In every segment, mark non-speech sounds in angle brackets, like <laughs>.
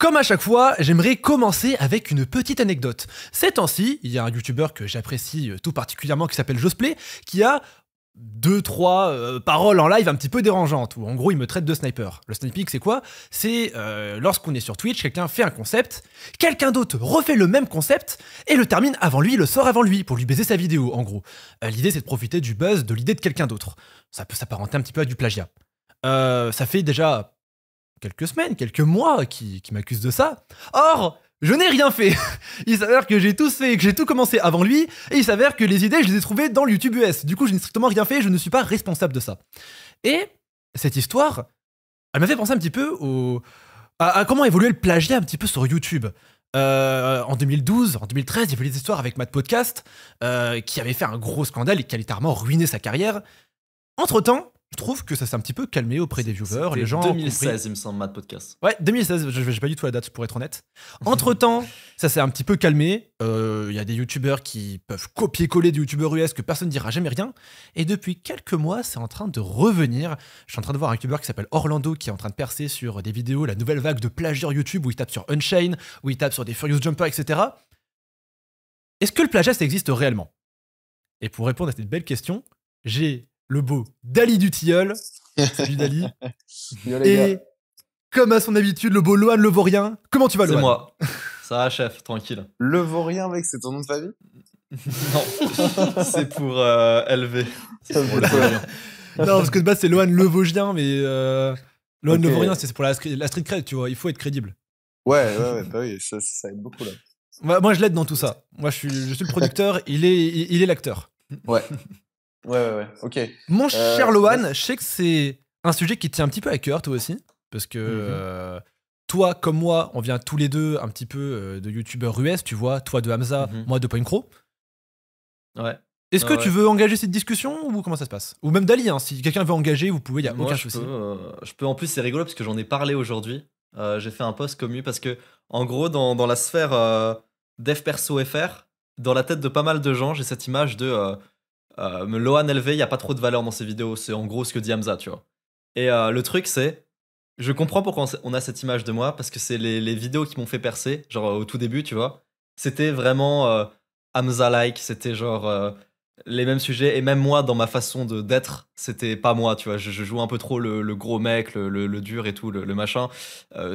Comme à chaque fois, j'aimerais commencer avec une petite anecdote. Ces temps-ci, il y a un youtubeur que j'apprécie euh, tout particulièrement qui s'appelle Josplay, qui a deux, trois euh, paroles en live un petit peu dérangeantes, où en gros il me traite de sniper. Le sniping c'est quoi C'est euh, lorsqu'on est sur Twitch, quelqu'un fait un concept, quelqu'un d'autre refait le même concept, et le termine avant lui, le sort avant lui, pour lui baiser sa vidéo en gros. l'idée c'est de profiter du buzz, de l'idée de quelqu'un d'autre. Ça peut s'apparenter un petit peu à du plagiat. ça fait déjà quelques semaines, quelques mois qui, m'accusent de ça. Or, je n'ai rien fait. <laughs> il s'avère que j'ai tout fait, que j'ai tout commencé avant lui, et il s'avère que les idées, je les ai trouvées dans YouTube US. Du coup, je n'ai strictement rien fait, je ne suis pas responsable de ça. Et cette histoire, elle m'a fait penser un petit peu à, comment évoluait le plagiat un petit peu sur YouTube. Euh, en 2012, en 2013, il y avait des histoires avec Matt Podcast, euh, qui avait fait un gros scandale et qui a littéralement ruiné sa carrière. Entre-temps, je trouve que ça s'est un petit peu calmé auprès des viewers. Les gens 2016, il me semble, Matt Podcast. Ouais, 2016, je pas du tout la date pour être honnête. <laughs> Entre temps, ça s'est un petit peu calmé. Euh, il y a des youtubeurs qui peuvent copier-coller des youtubeurs US que personne ne dira jamais rien. Et depuis quelques mois, c'est en train de revenir. Je suis en train de voir un youtubeur qui s'appelle Orlando qui est en train de percer sur des vidéos, la nouvelle vague de plagiat YouTube où il tape sur Unchained, où il tape sur des Furious Jumper, etc. Est-ce que le plagiat, existe réellement Et pour répondre à cette belle question, j'ai le beau Dali du Tilleul. Salut Dali. <laughs> Et comme à son habitude, le beau le Vaurien. Comment tu vas, Loan C'est moi. Ça va, chef, tranquille. Vaurien, mec, c'est ton nom de famille <laughs> Non, <laughs> c'est pour euh, LV. non, parce que de base, c'est Lohan Levogien, mais euh, Loan Lohan c'est pour la, street cred, tu vois. Il faut être crédible. Ouais, ouais, ouais, bah ça, aide beaucoup, là. Moi, je l'aide dans tout ça. Moi, je suis, je suis le producteur, il est l'acteur. Il, est l'acteur. ouais. Ouais, ouais, Ok. Mon cher euh, Lohan, je sais que c'est un sujet qui tient un petit peu à cœur, toi aussi, parce que. Mhm. Euh, toi comme moi, on vient tous les deux un petit peu euh, de youtubeurs US, tu vois, toi de Hamza, mhm. moi de crow Ouais. Est-ce que tu veux engager cette discussion ou comment ça se passe Ou même d'Ali, hein, si quelqu'un veut engager, vous pouvez, il n'y a moi, je Peux, je peux, en plus, c'est rigolo parce que j'en ai parlé aujourd'hui. J'ai fait un post commu parce que, en gros, dans, la sphère dev perso FR, dans la tête de pas mal de gens, j'ai cette image de Loan euh, Lohan élevé, il n'y a pas trop de valeur dans ces vidéos. C'est en gros ce que dit Hamza, tu vois. Et euh, le truc, c'est. Je comprends pourquoi on a cette image de moi, parce que c'est les, vidéos qui m'ont fait percer, genre euh, au tout début, tu vois. C'était vraiment euh, Hamza-like, c'était genre les mêmes sujets, et même moi, dans ma façon de d'être, c'était pas moi, tu vois. Je, joue un peu trop le, gros mec, le, le, dur et tout, le, machin,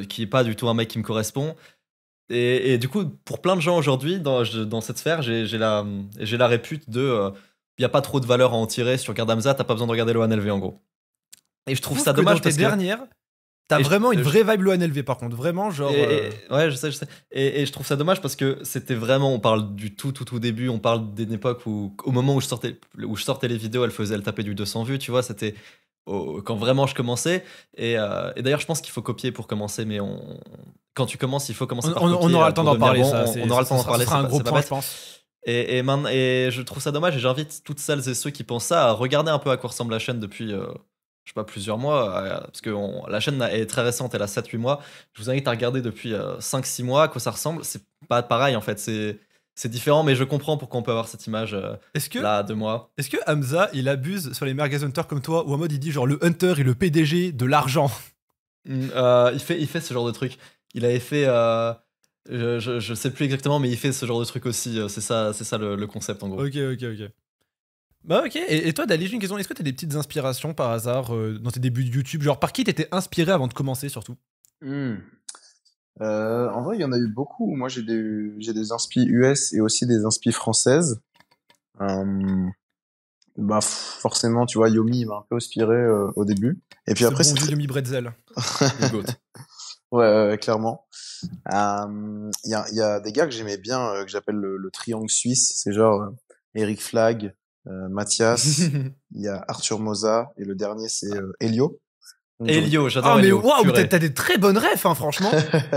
qui est pas du tout un mec qui me correspond. Et, du coup, pour plein de gens aujourd'hui, dans, dans, cette sphère, j'ai la, la répute de il n'y a pas trop de valeur à en tirer. Sur Gardamza, t'as pas besoin de regarder l'ONLV en gros. Et je trouve, ça dommage parce que. t'as vraiment une vraie vibe l'ONLV par contre, vraiment genre. Euh, ouais, je sais, je sais. Et, je trouve ça dommage parce que c'était vraiment, on parle du tout, tout, tout début, on parle d'une époque où, au moment où je sortais, où je sortais les vidéos, elle faisait, elle tapait du 200 vues, tu vois, c'était. quand vraiment je commençais. Euh, et, d'ailleurs, je pense qu'il faut copier pour commencer, mais on, quand tu commences, il faut commencer on, par copier. Euh, on aura le temps d'en parler, On, on aura le temps d'en parler. Ça sera un gros point, je pense. Et, je trouve ça dommage et j'invite toutes celles et ceux qui pensent ça à regarder un peu à quoi ressemble la chaîne depuis, euh, je sais pas, plusieurs mois, euh, parce que la chaîne est très récente, elle a 7-8 mois. Je vous invite à regarder depuis 5-6 euh, mois à quoi ça ressemble. C'est pas pareil en fait, c'est. C'est différent, mais je comprends pourquoi on peut avoir cette image là de moi. Est-ce que Hamza, il abuse sur les merguez hunters comme toi, ou en mode il dit genre le hunter et le PDG de l'argent mm, il, fait, il fait ce genre de truc. Il avait fait je, sais plus exactement, mais il fait ce genre de truc aussi. Euh, c'est ça, c'est ça le, concept en gros. Ok, ok, ok. Bah ok. Et, toi, Dali, j'ai une question. Est-ce que t'as des petites inspirations par hasard euh, dans tes débuts de YouTube, genre par qui t'étais inspiré avant de commencer surtout hmm. euh, En vrai, il y en a eu beaucoup. Moi, j'ai des, j'ai des inspi US et aussi des inspi françaises. Hum, bah forcément, tu vois, Yomi m'a un peu inspiré au début. Et puis après, c'est Yomi Bretzel. <laughs> clairement. Il euh, y, a, des gars que j'aimais bien, euh, que j'appelle le, triangle suisse. C'est genre euh, Eric Flagg, Mathias, <laughs> il y a Arthur Moza et le dernier c'est Elio. Donc, Elio, j'adore ah, mais waouh, t'as des très bonnes rêves, hein, franchement.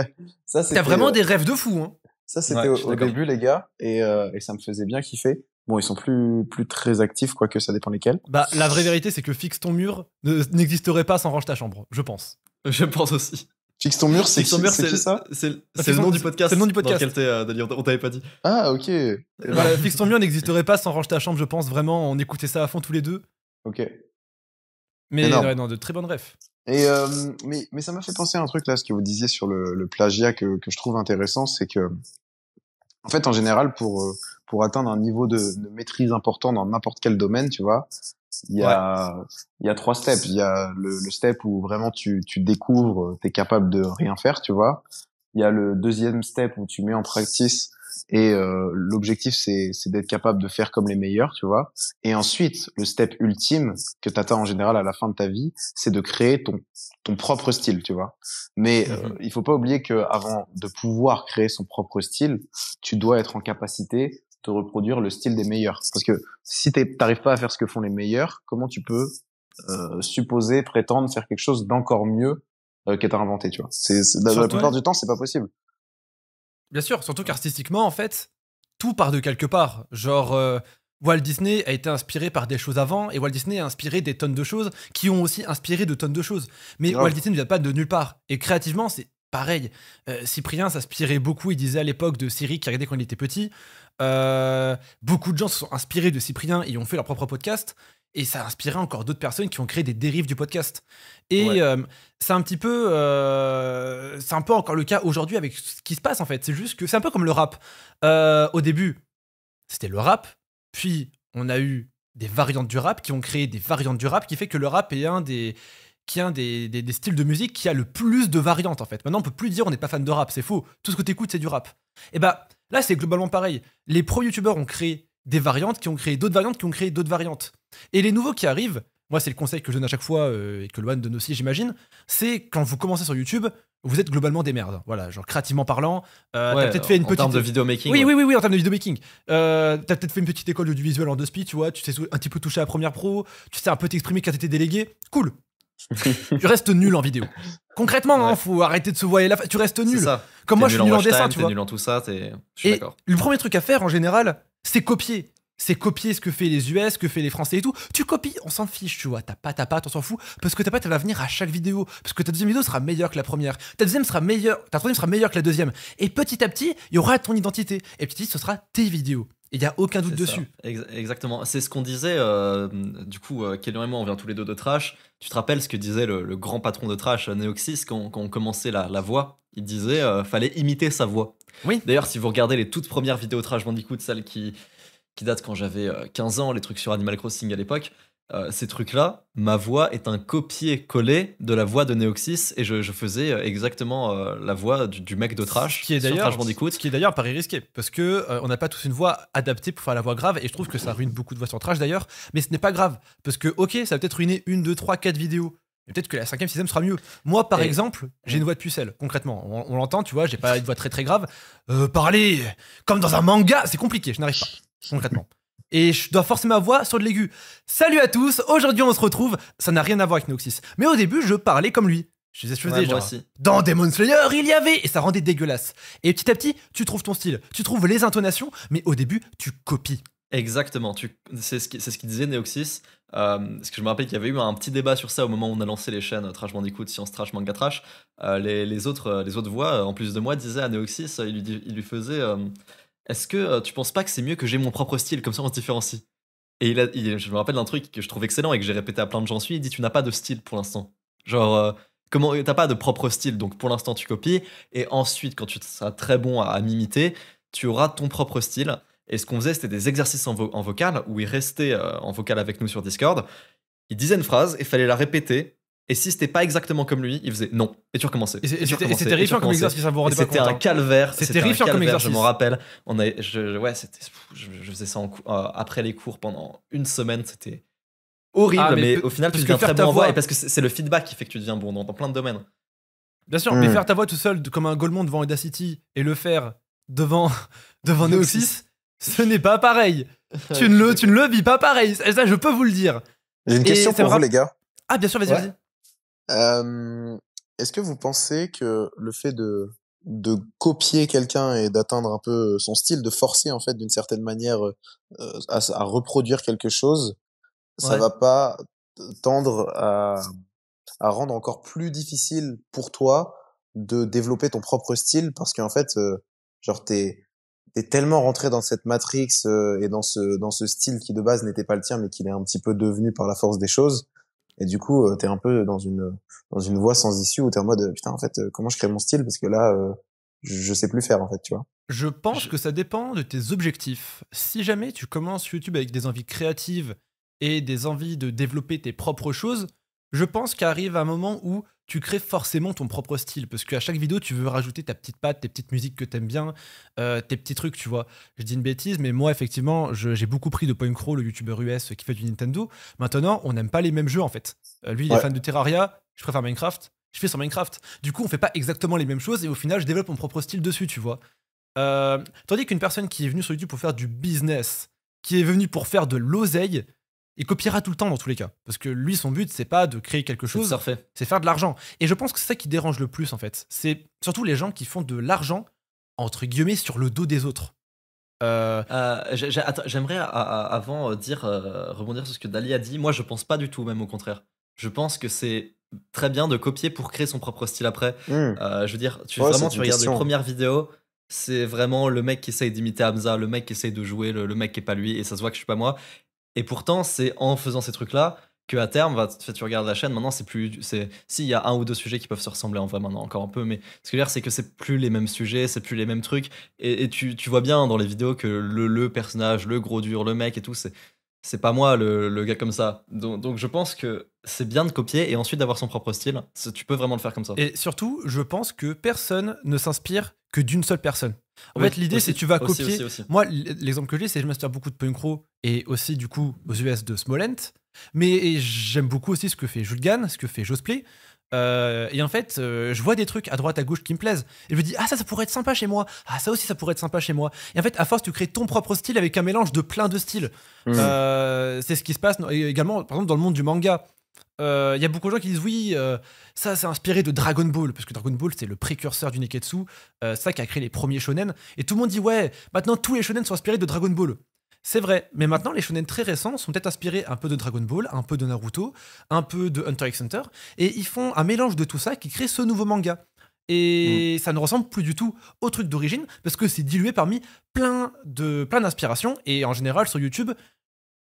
<laughs> t'as vraiment des rêves de fou. Hein. Ça, c'était au, début, les gars, et, ça me faisait bien kiffer. Bon, ils sont plus, plus très actifs, quoique ça dépend lesquels. Bah, la vraie vérité, c'est que Fixe ton mur n'existerait pas sans Range ta chambre, je pense. Je pense aussi. Fix ton mur, c'est ça C'est le ah, nom du podcast. C'est le nom du podcast. Euh, on t'avait pas dit. Ah, ok. ton bah, mur n'existerait pas sans ranger ta chambre, je pense vraiment. On écoutait ça à fond tous les deux. Ok. Mais non, de très bonnes refs. Et euh, mais, mais ça m'a fait penser à un truc là, ce que vous disiez sur le, plagiat que, je trouve intéressant, c'est que, en fait, en général, pour, euh, pour atteindre un niveau de maîtrise important dans n'importe quel domaine, tu vois, il y a il y a trois steps il y a le, le, step où vraiment tu tu découvres euh, t'es capable de rien faire tu vois il y a le deuxième step où tu mets en practice et euh, l'objectif c'est c'est d'être capable de faire comme les meilleurs tu vois et ensuite le step ultime que t'attends en général à la fin de ta vie c'est de créer ton ton propre style tu vois mais il euh, mmh il faut pas oublier que avant de pouvoir créer son propre style tu dois être en capacité te reproduire le style des meilleurs. Parce que si tu n'arrives pas à faire ce que font les meilleurs, comment tu peux euh, supposer, prétendre faire quelque chose d'encore mieux euh, inventé, tu vois la, plupart du temps, c'est pas possible. Bien sûr, surtout qu'artistiquement, en fait, tout part de quelque part. Genre, euh, Walt Disney a été inspiré par des choses avant, et Walt Disney a inspiré des tonnes de choses qui ont aussi inspiré de tonnes de choses. Mais Walt Disney ne vient pas de nulle part. Et créativement, c'est pareil. Euh, Cyprien s'inspirait beaucoup, il disait à l'époque de Siri qui regardait quand il était petit. Euh, beaucoup de gens se sont inspirés de Cyprien et ont fait leur propre podcast. Et ça a inspiré encore d'autres personnes qui ont créé des dérives du podcast. Et euh, c'est un petit peu, euh, c'est un peu encore le cas aujourd'hui avec ce qui se passe en fait. C'est juste que c'est un peu comme le rap. au début, c'était le rap. Puis on a eu des variantes du rap qui ont créé des variantes du rap, qui fait que le rap est un des qui des, styles de musique qui a le plus de variantes en fait. Maintenant, on peut plus dire on n'est pas fan de rap, c'est faux. Tout ce que tu écoutes, c'est du rap. Et eh bah, ben, Là, c'est globalement pareil. Les pro-youtubeurs ont créé des variantes, qui ont créé d'autres variantes, qui ont créé d'autres variantes. Et les nouveaux qui arrivent, moi, c'est le conseil que je donne à chaque fois euh, et que Loan donne aussi, j'imagine, c'est quand vous commencez sur YouTube, vous êtes globalement des merdes. Voilà, genre créativement parlant, euh, t'as peut-être fait une petite. En termes de vidéomaking. Oui, oui, oui, oui, en termes de video making euh, t'as peut-être fait une petite école du visuel en deux speed, tu vois, tu t'es un petit peu touché à la première pro, tu sais un peu t'exprimer quand t'étais délégué. Cool, tu restes nul en vidéo. Concrètement, hein, faut arrêter de se voiler la Tu restes nul. Comme moi, je suis nul en, dessin, tu nul en tout ça, je suis d'accord. Le premier truc à faire, en général, c'est copier. C'est copier ce que fait les US, ce que fait les Français et tout. Tu copies, on s'en fiche, tu vois. T'as pas, t'as pas, on s'en fout. Parce que ta patte elle va venir à chaque vidéo. Parce que ta deuxième vidéo sera meilleure que la première. Ta deuxième sera meilleure, ta troisième sera meilleure que la deuxième. Et petit à petit, il y aura ton identité. Et petit à petit, ce sera tes vidéos. Il n'y a aucun doute dessus. Exactement. C'est ce qu'on disait, euh, du coup, euh, et moi, on vient tous les deux de Trash. Tu te rappelles ce que disait le, grand patron de Trash, euh, Neoxys, quand, quand on commençait la, voix Il disait euh, fallait imiter sa voix. Oui. D'ailleurs, si vous regardez les toutes premières vidéos Trash Bandicoot, celles qui, qui datent quand j'avais 15 ans, les trucs sur Animal Crossing à l'époque, euh, ces trucs-là, ma voix est un copier-coller de la voix de Neoxys et je, faisais euh, exactement euh, la voix du, mec de qui est d'ailleurs, ce qui d'ailleurs pari risqué parce que on n'a pas tous une voix adaptée pour faire la voix grave et je trouve que ça ruine beaucoup de voix sur Trash d'ailleurs. Mais ce n'est pas grave parce que ok, ça va peut-être ruiner une, deux, trois, quatre vidéos. Peut-être que la cinquième, sixième sera mieux. Moi, par exemple, j'ai une voix de pucelle, concrètement. On, l'entend, tu vois, j'ai pas une voix très très grave. parler comme dans un manga, c'est compliqué, je n'arrive pas, concrètement. Et je dois forcer ma voix sur de l'aigu. Salut à tous, aujourd'hui on se retrouve. Ça n'a rien à voir avec Neoxys. Mais au début, je parlais comme lui. Je les ai ouais, genre. Dans Demon Slayer, il y avait Et ça rendait dégueulasse. Et petit à petit, tu trouves ton style, tu trouves les intonations, mais au début, tu copies. Exactement, c'est ce qu'il ce qui disait Neoxys. Euh, parce que je me rappelle qu'il y avait eu un petit débat sur ça au moment où on a lancé les chaînes Trash Bandicoot, Science Trash, Manga Trash. Euh, les, autres, les autres voix, en plus de moi, disaient à Neoxys, il lui, faisait euh, est-ce que euh, tu penses pas que c'est mieux que j'ai mon propre style, comme ça on se différencie Et il je me rappelle d'un truc que je trouve excellent et que j'ai répété à plein de gens suis, il dit tu n'as pas de style pour l'instant. Genre, euh, comment t'as pas de propre style, donc pour l'instant tu copies, et ensuite quand tu seras très bon à, m'imiter, tu auras ton propre style. Et ce qu'on faisait, c'était des exercices en, vocal, où il restait euh, en vocal avec nous sur Discord, il disait une phrase, il fallait la répéter, et si c'était pas exactement comme lui, il faisait non. Et tu recommençais. Et c'était hein. terrifiant comme exercice, ça vous rendait pas compte. C'était un calvaire. C'était terrifiant comme exercice. Je m'en rappelle. On a, je, ouais, je, faisais ça euh, après les cours pendant une semaine. C'était horrible, ah, mais, au final, tu deviens très bon en voix. Et parce que c'est le feedback qui fait que tu deviens bon dans, plein de domaines. Bien sûr, mais hmm. faire ta voix tout seul, comme un Golemon devant City et le faire devant, <laughs> devant Neo ce n'est pas pareil. <laughs> tu, ne le, tu ne le vis pas pareil. Ça, je peux vous le dire. J'ai une question pour vous, les gars. Ah, bien sûr, vas-y, vas-y. Est-ce que vous pensez que le fait de de copier quelqu'un et d'atteindre un peu euh, son style, de forcer en fait d'une certaine manière euh, euh, à, reproduire quelque chose, ça va pas tendre à, à, rendre encore plus difficile pour toi de développer ton propre style parce qu'en fait, tu genre t'es t'es tellement rentré dans cette matrix et dans ce dans ce style qui de base n'était pas le tien mais qui est un petit peu devenu par la force des choses et du coup, euh, t'es un peu dans une dans une voie sans issue où t'es en mode euh, putain en fait euh, comment je crée mon style parce que là je sais plus faire en fait, tu vois. Je pense que ça dépend de tes objectifs. Si jamais tu commences YouTube avec des envies créatives et des envies de développer tes propres choses, je pense qu'arrive un moment où tu crées forcément ton propre style parce qu'à chaque vidéo, tu veux rajouter ta petite patte, tes petites musiques que t'aimes bien, euh, tes petits trucs, tu vois. Je dis une bêtise, mais moi, effectivement, j'ai beaucoup pris de Point Crow, le YouTuber US euh, qui fait du Nintendo. Maintenant, on n'aime pas les mêmes jeux en fait. Euh, lui, il est fan de Terraria, je préfère Minecraft, je fais sur Minecraft. Du coup, on fait pas exactement les mêmes choses et au final, je développe mon propre style dessus, tu vois. tandis qu'une personne qui est venue sur YouTube pour faire du business, qui est venue pour faire de l'oseille, il copiera tout le temps dans tous les cas. Parce que lui, son but, c'est pas de créer quelque chose, c'est faire de l'argent. Et je pense que c'est ça qui dérange le plus, en fait. C'est surtout les gens qui font de l'argent, entre guillemets, sur le dos des autres. Euh, euh, j'aimerais euh, avant dire, rebondir sur ce que Dali a dit. Moi, je pense pas du tout, même au contraire. Je pense que c'est très bien de copier pour créer son propre style après. Hmm. je veux dire, tu, vraiment, regardes les premières vidéos, c'est vraiment le mec qui essaye d'imiter Hamza, le mec qui essaye de jouer, le, le, mec qui est pas lui, et ça se voit que je suis pas moi. Et pourtant, c'est en faisant ces trucs-là que à terme, bah, tu regardes la chaîne, maintenant, c'est plus. c'est S'il y a un ou deux sujets qui peuvent se ressembler en vrai maintenant, encore un peu, mais ce que je veux dire, c'est que c'est plus les mêmes sujets, c'est plus les mêmes trucs. Et, tu, vois bien dans les vidéos que le, le personnage, le gros dur, le mec et tout, c'est. C'est pas moi le, gars comme ça. donc je pense que c'est bien de copier et ensuite d'avoir son propre style. Tu peux vraiment le faire comme ça. Et surtout, je pense que personne ne s'inspire que d'une seule personne. En fait, l'idée, c'est tu vas copier. Moi, l'exemple que j'ai, c'est je m'inspire beaucoup de Punkro et aussi, du coup, aux US de Smolent. Mais j'aime beaucoup aussi ce que fait Julgan, ce que fait Josplay. Euh, et en fait, euh, je vois des trucs à droite, à gauche qui me plaisent. Et je me dis, ah, ça, ça pourrait être sympa chez moi. Ah, ça aussi, ça pourrait être sympa chez moi. Et en fait, à force, tu crées ton propre style avec un mélange de plein de styles. Mmh. Euh, c'est ce qui se passe également, par exemple, dans le monde du manga. Euh, il y a beaucoup de gens qui disent oui, euh, ça c'est inspiré de Dragon Ball, parce que Dragon Ball c'est le précurseur du Neketsu, euh, ça qui a créé les premiers shonen, et tout le monde dit ouais, maintenant tous les shonen sont inspirés de Dragon Ball. C'est vrai, mais maintenant les shonen très récents sont peut-être inspirés un peu de Dragon Ball, un peu de Naruto, un peu de Hunter x Hunter, et ils font un mélange de tout ça qui crée ce nouveau manga. Et mm. ça ne ressemble plus du tout au truc d'origine, parce que c'est dilué parmi plein plein d'inspirations, et en général sur YouTube,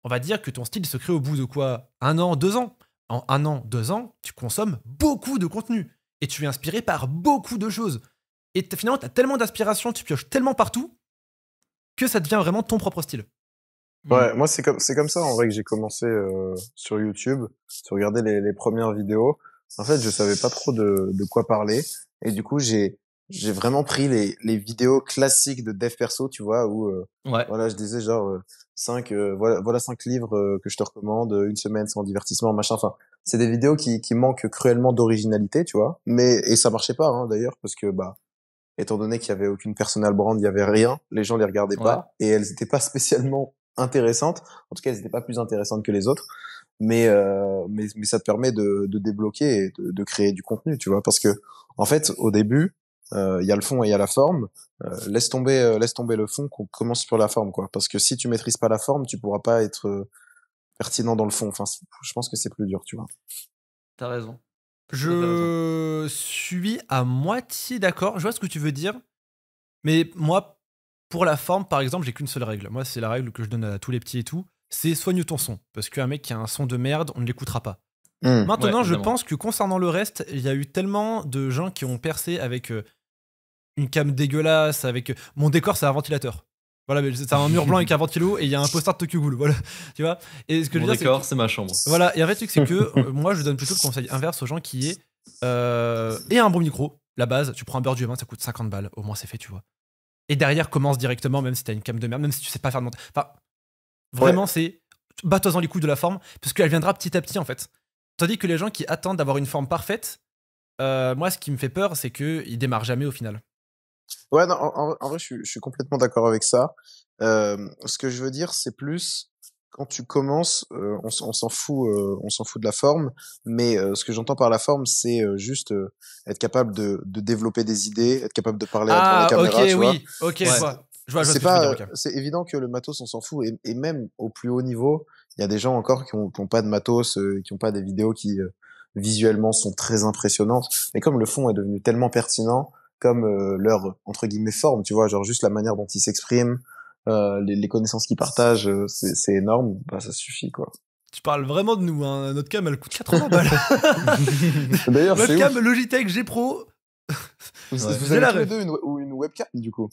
on va dire que ton style se crée au bout de quoi Un an, deux ans en un an, deux ans, tu consommes beaucoup de contenu et tu es inspiré par beaucoup de choses. Et finalement, tu as tellement d'aspiration, tu pioches tellement partout que ça devient vraiment ton propre style. Mmh. Ouais, mmh. moi c'est comme ça en vrai que j'ai commencé euh, sur YouTube, sur regarder les, premières vidéos. En fait, je savais pas trop de quoi parler et du coup j'ai j'ai vraiment pris les, les vidéos classiques de dev perso, tu vois, où euh, voilà, je disais genre euh, cinq euh, voilà voilà cinq livres que je te recommande, une semaine sans divertissement, machin. Enfin, c'est des vidéos qui qui manquent cruellement d'originalité, tu vois. Mais et ça marchait pas hein, d'ailleurs parce que bah étant donné qu'il y avait aucune personal brand, il y avait rien, les gens les regardaient pas et elles étaient pas spécialement intéressantes. En tout cas, elles étaient pas plus intéressantes que les autres. Mais mais mais ça te permet de de débloquer et de créer du contenu, tu vois, parce que en fait, au début, euh, il y a le fond et il y a la forme. Euh, laisse tomber, euh, laisse tomber le fond, qu'on commence sur la forme, quoi. Parce que si tu maîtrises pas la forme, tu pourras pas être pertinent dans le fond. Enfin, je pense que c'est plus dur, tu vois. T'as raison. Je suis à moitié d'accord. Je vois ce que tu veux dire. Mais moi, pour la forme, par exemple, j'ai qu'une seule règle. Moi, c'est la règle que je donne à tous les petits et tout. C'est soigne ton son. Parce qu'un mec qui a un son de merde, on ne l'écoutera pas. Mmh. Maintenant, je pense que concernant le reste, il y a eu tellement de gens qui ont percé avec une cam dégueulasse avec euh, mon décor c'est un ventilateur voilà, mais c'est un mur blanc avec un ventilo et il y a un poster de Tokyo Ghoul, voilà. <laughs> Tu vois Et ce que Mon je veux décor, c'est ma chambre. Voilà, et en fait, c'est que <laughs> euh, moi, je donne plutôt le conseil inverse aux gens qui est. Euh, et un bon micro, la base, tu prends un beurre du vin ça coûte 50 balles, au moins c'est fait, tu vois. Et derrière, commence directement, même si t'as une cam de merde, même si tu sais pas faire de montage. Enfin, vraiment, c'est. Bats-toi dans les couilles de la forme, parce qu'elle viendra petit à petit, en fait. Tandis que les gens qui attendent d'avoir une forme parfaite, moi, ce qui me fait peur, c'est ils démarrent jamais au final. Ouais, non, en, vrai, je suis, complètement d'accord avec ça. Euh, ce que je veux dire, c'est plus quand tu commences, euh, on, s'en fout, euh, on s'en fout de la forme. Mais ce que j'entends par la forme, c'est juste être capable de, développer des idées, être capable de parler à la ah, caméra. tu oui, ok, oui, ok, Je vois, c'est c'est évident que le matos, on s'en fout, et, même au plus haut niveau, il y a des gens encore qui n'ont pas de matos, qui n'ont pas des vidéos qui visuellement sont très impressionnantes. Mais comme le fond est devenu tellement pertinent, comme euh, leur entre guillemets forme, tu vois, genre juste la manière dont ils s'expriment, euh, les, connaissances qu'ils partagent, euh, c'est énorme, bah ça suffit quoi. Tu parles vraiment de nous, hein. notre cam elle coûte 80 balles. <laughs> D'ailleurs, notre cam Logitech G Pro. Vous, avez la tous une, ou une webcam du coup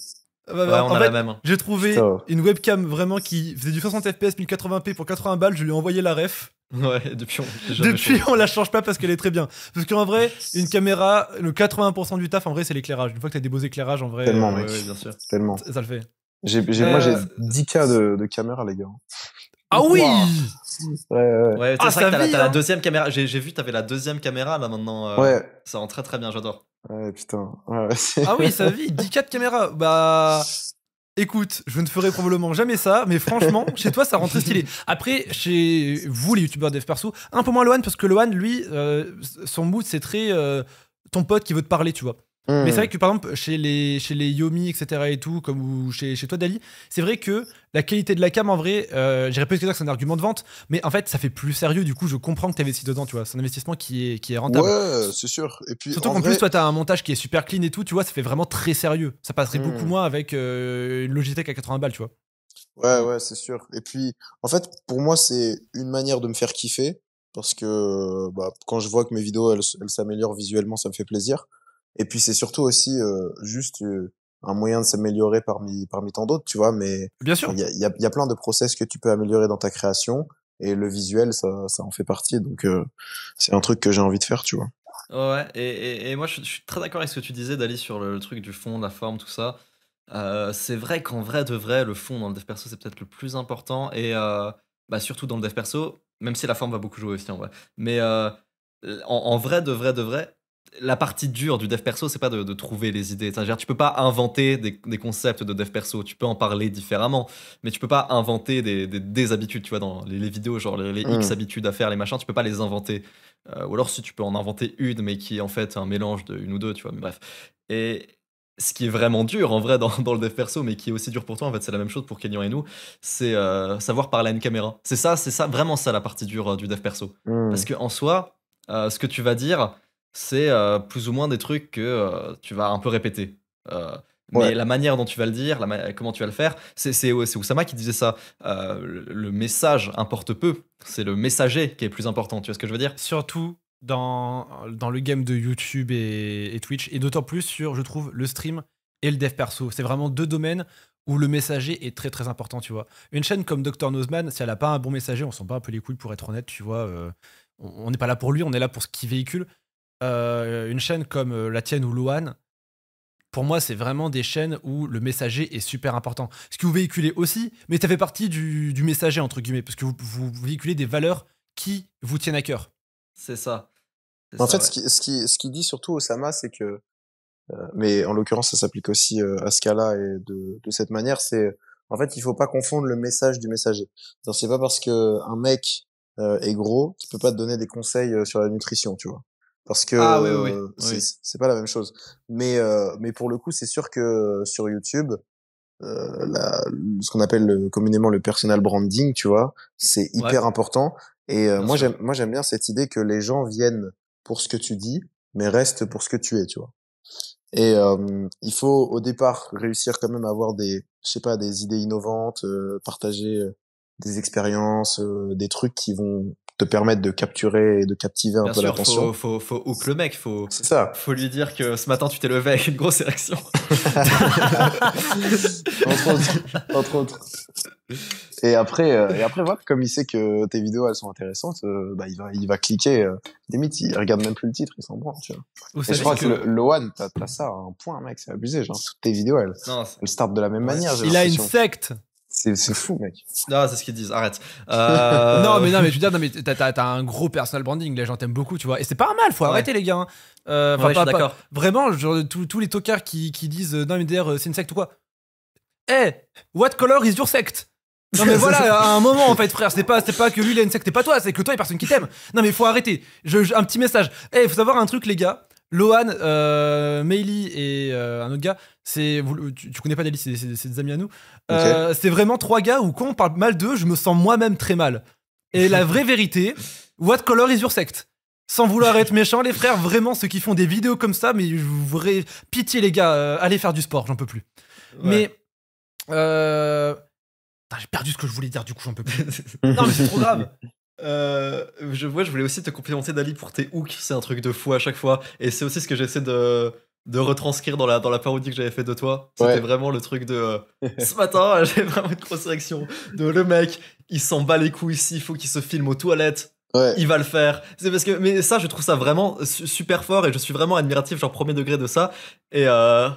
ah bah, bah, même. Hein. J'ai trouvé une webcam vraiment qui faisait du 60 fps 1080p pour 80 balles. Je lui ai envoyé la ref. Ouais, depuis on, depuis, on la change pas parce qu'elle est très bien. Parce qu'en vrai, une caméra, le 80% du taf, en vrai, c'est l'éclairage. Une fois que t'as des beaux éclairages, en vrai. Tellement, euh, mec. bien sûr. Tellement. Ça, le fait. Moi, j'ai 10K euh, de, caméra, les gars. Ah oui Ouais, ouais. Ah, t'as la, hein. deuxième caméra. J'ai vu, t'avais la deuxième caméra là maintenant. Euh, ouais. Ça rend très très bien, j'adore. Ouais, putain. ah oui, ça <laughs> vit. 10 de caméra Bah. Écoute, je ne ferai probablement jamais ça, mais franchement, <laughs> chez toi, ça rend très stylé. Après, chez vous, les youtubeurs dev perso, un peu moins Lohan, parce que Lohan, lui, euh, son mood, c'est très euh, ton pote qui veut te parler, tu vois. Mais hmm. c'est vrai que par exemple, chez les, chez les Yomi, etc. et tout, comme chez, toi, Dali, c'est vrai que la qualité de la cam, en vrai, euh, j'irais pas que c'est un argument de vente, mais en fait, ça fait plus sérieux. Du coup, je comprends que tu investi dedans, tu vois. C'est un investissement qui est, qui est rentable. Ouais, c'est sûr. Et puis, Surtout qu'en plus, toi, t'as as un montage qui est super clean et tout, tu vois, ça fait vraiment très sérieux. Ça passerait beaucoup hmm. moins avec euh, une Logitech à 80 balles, tu vois. Ouais, ouais, c'est sûr. Et puis, en fait, pour moi, c'est une manière de me faire kiffer parce que bah, quand je vois que mes vidéos, elles s'améliorent visuellement, ça me fait plaisir. Et puis c'est surtout aussi euh, juste euh, un moyen de s'améliorer parmi parmi tant d'autres, tu vois. Mais bien sûr, il y a, y a, plein de process que tu peux améliorer dans ta création et le visuel, ça, ça en fait partie. Donc euh, c'est un truc que j'ai envie de faire, tu vois. Ouais. Et, et, moi, je, suis très d'accord avec ce que tu disais, Dali, sur le, truc du fond, la forme, tout ça. c'est vrai qu'en vrai de vrai, le fond dans le dev perso, c'est peut-être le plus important. Et bah, surtout dans le dev perso, même si la forme va beaucoup jouer aussi en vrai. Mais en, en vrai de vrai de vrai, la partie dure du dev perso, c'est pas de, trouver les idées. cest à tu peux pas inventer des, concepts de dev perso. Tu peux en parler différemment, mais tu peux pas inventer des, habitudes. Tu vois, dans les, vidéos, genre les, hmm. X habitudes à faire, les machins, tu peux pas les inventer. Euh, ou alors, si tu peux en inventer une, mais qui est en fait un mélange de une ou deux, tu vois. bref. Et ce qui est vraiment dur en vrai dans, le dev perso, mais qui est aussi dur pour toi, en fait, c'est la même chose pour Kenyon et nous, c'est euh, savoir parler à une caméra. C'est ça, c'est ça, vraiment ça la partie dure euh, du dev perso. Hmm. Parce que en soi, ce que tu vas dire c'est euh, plus ou moins des trucs que euh, tu vas un peu répéter. Euh, mais la manière dont tu vas le dire, comment tu vas le faire, c'est Oussama qui disait ça. Le, message importe peu, c'est le messager qui est plus important, tu vois ce que je veux dire Surtout dans, le game de YouTube et, Twitch, et d'autant plus sur, je trouve, le stream et le dev perso. C'est vraiment deux domaines où le messager est très très important, tu vois. Une chaîne comme Dr Nozman, si elle n'a pas un bon messager, on sent pas un peu les couilles pour être honnête, tu vois. on n'est pas là pour lui, on est là pour ce qu'il véhicule. Euh, une chaîne comme euh, la tienne ou Luan, pour moi, c'est vraiment des chaînes où le messager est super important. Ce que vous véhiculez aussi, mais ça fait partie du, messager, entre guillemets, parce que vous, véhiculez des valeurs qui vous tiennent à cœur. C'est ça. En fait, ce, qui, dit surtout Osama, c'est que, euh, mais en l'occurrence, ça s'applique aussi à ce cas-là et de, cette manière, c'est en fait, il faut pas confondre le message du messager. C'est pas parce que un mec est gros qu'il peut pas te donner des conseils sur la nutrition, tu vois parce que ah c'est, pas la même chose. Mais euh, mais pour le coup, c'est sûr que euh, sur YouTube, euh, la, ce qu'on appelle communément le personal branding, tu vois, c'est hyper important. Et euh, moi j'aime moi j'aime bien cette idée que les gens viennent pour ce que tu dis, mais restent pour ce que tu es, tu vois. Et il faut au départ réussir quand même à avoir des je sais pas des idées innovantes, euh, partager des expériences, des trucs qui vont te permettre de capturer et de captiver un peu l'attention. Faut, faut, faut le mec, faut, ça. faut lui dire que ce matin tu t'es levé avec une grosse érection. <laughs> entre autres. Et après, euh, et après voir comme il sait que tes vidéos elles sont intéressantes, euh, bah, il va, il va cliquer. Euh, limite, il regarde même plus le titre, il s'en branle. je crois que, que Loan, t'as, ça ça, un point, mec, c'est abusé. Genre toutes tes vidéos, elles, elles startent de la même manière. il a une secte. C'est fou, mec. Non, c'est ce qu'ils disent. Arrête. Euh, <laughs> non, mais non, mais veux non, mais t'as un gros personal branding. Les gens t'aiment beaucoup, tu vois. Et c'est pas mal. Faut arrêter, les gars. Hein. Euh, pas, vraiment, genre, tous les talkers qui, disent euh, non, mais d'ailleurs, c'est une secte ou quoi. hey, eh, what color is your sect? Non mais <laughs> voilà, à un moment en fait frère, c'est pas, pas que lui il a une secte, c'est pas toi, c'est que toi il y a personne qui t'aime. Non mais faut arrêter. Je, un petit message. Eh, hey, faut savoir un truc les gars, Lohan, euh, Meili et euh, un autre gars, c'est vous, tu, connais pas Nelly, c'est, des amis à nous. Euh, c'est vraiment trois gars où quand on parle mal d'eux, je me sens moi-même très mal. Et la vraie <laughs> vérité, what color is your sect Sans vouloir être méchant, les frères, vraiment ceux qui font des vidéos comme ça, mais je voudrais pitié les gars, euh, allez faire du sport, j'en peux plus. Mais j'ai perdu ce que je voulais dire, du coup j'en peux plus. <laughs> non mais c'est trop grave. Euh, je vois, je voulais aussi te complimenter Dali pour tes hooks, c'est un truc de fou à chaque fois, et c'est aussi ce que j'essaie de, de retranscrire dans la, dans la parodie que j'avais fait de toi. C'était vraiment le truc de euh, <laughs> ce matin, <laughs> j'ai vraiment une grosse réaction de le mec, il s'en bat les couilles il faut qu'il se filme aux toilettes. Il va le faire. C'est parce que, mais ça, je trouve ça vraiment super fort et je suis vraiment admiratif, genre premier degré de ça. Et, euh,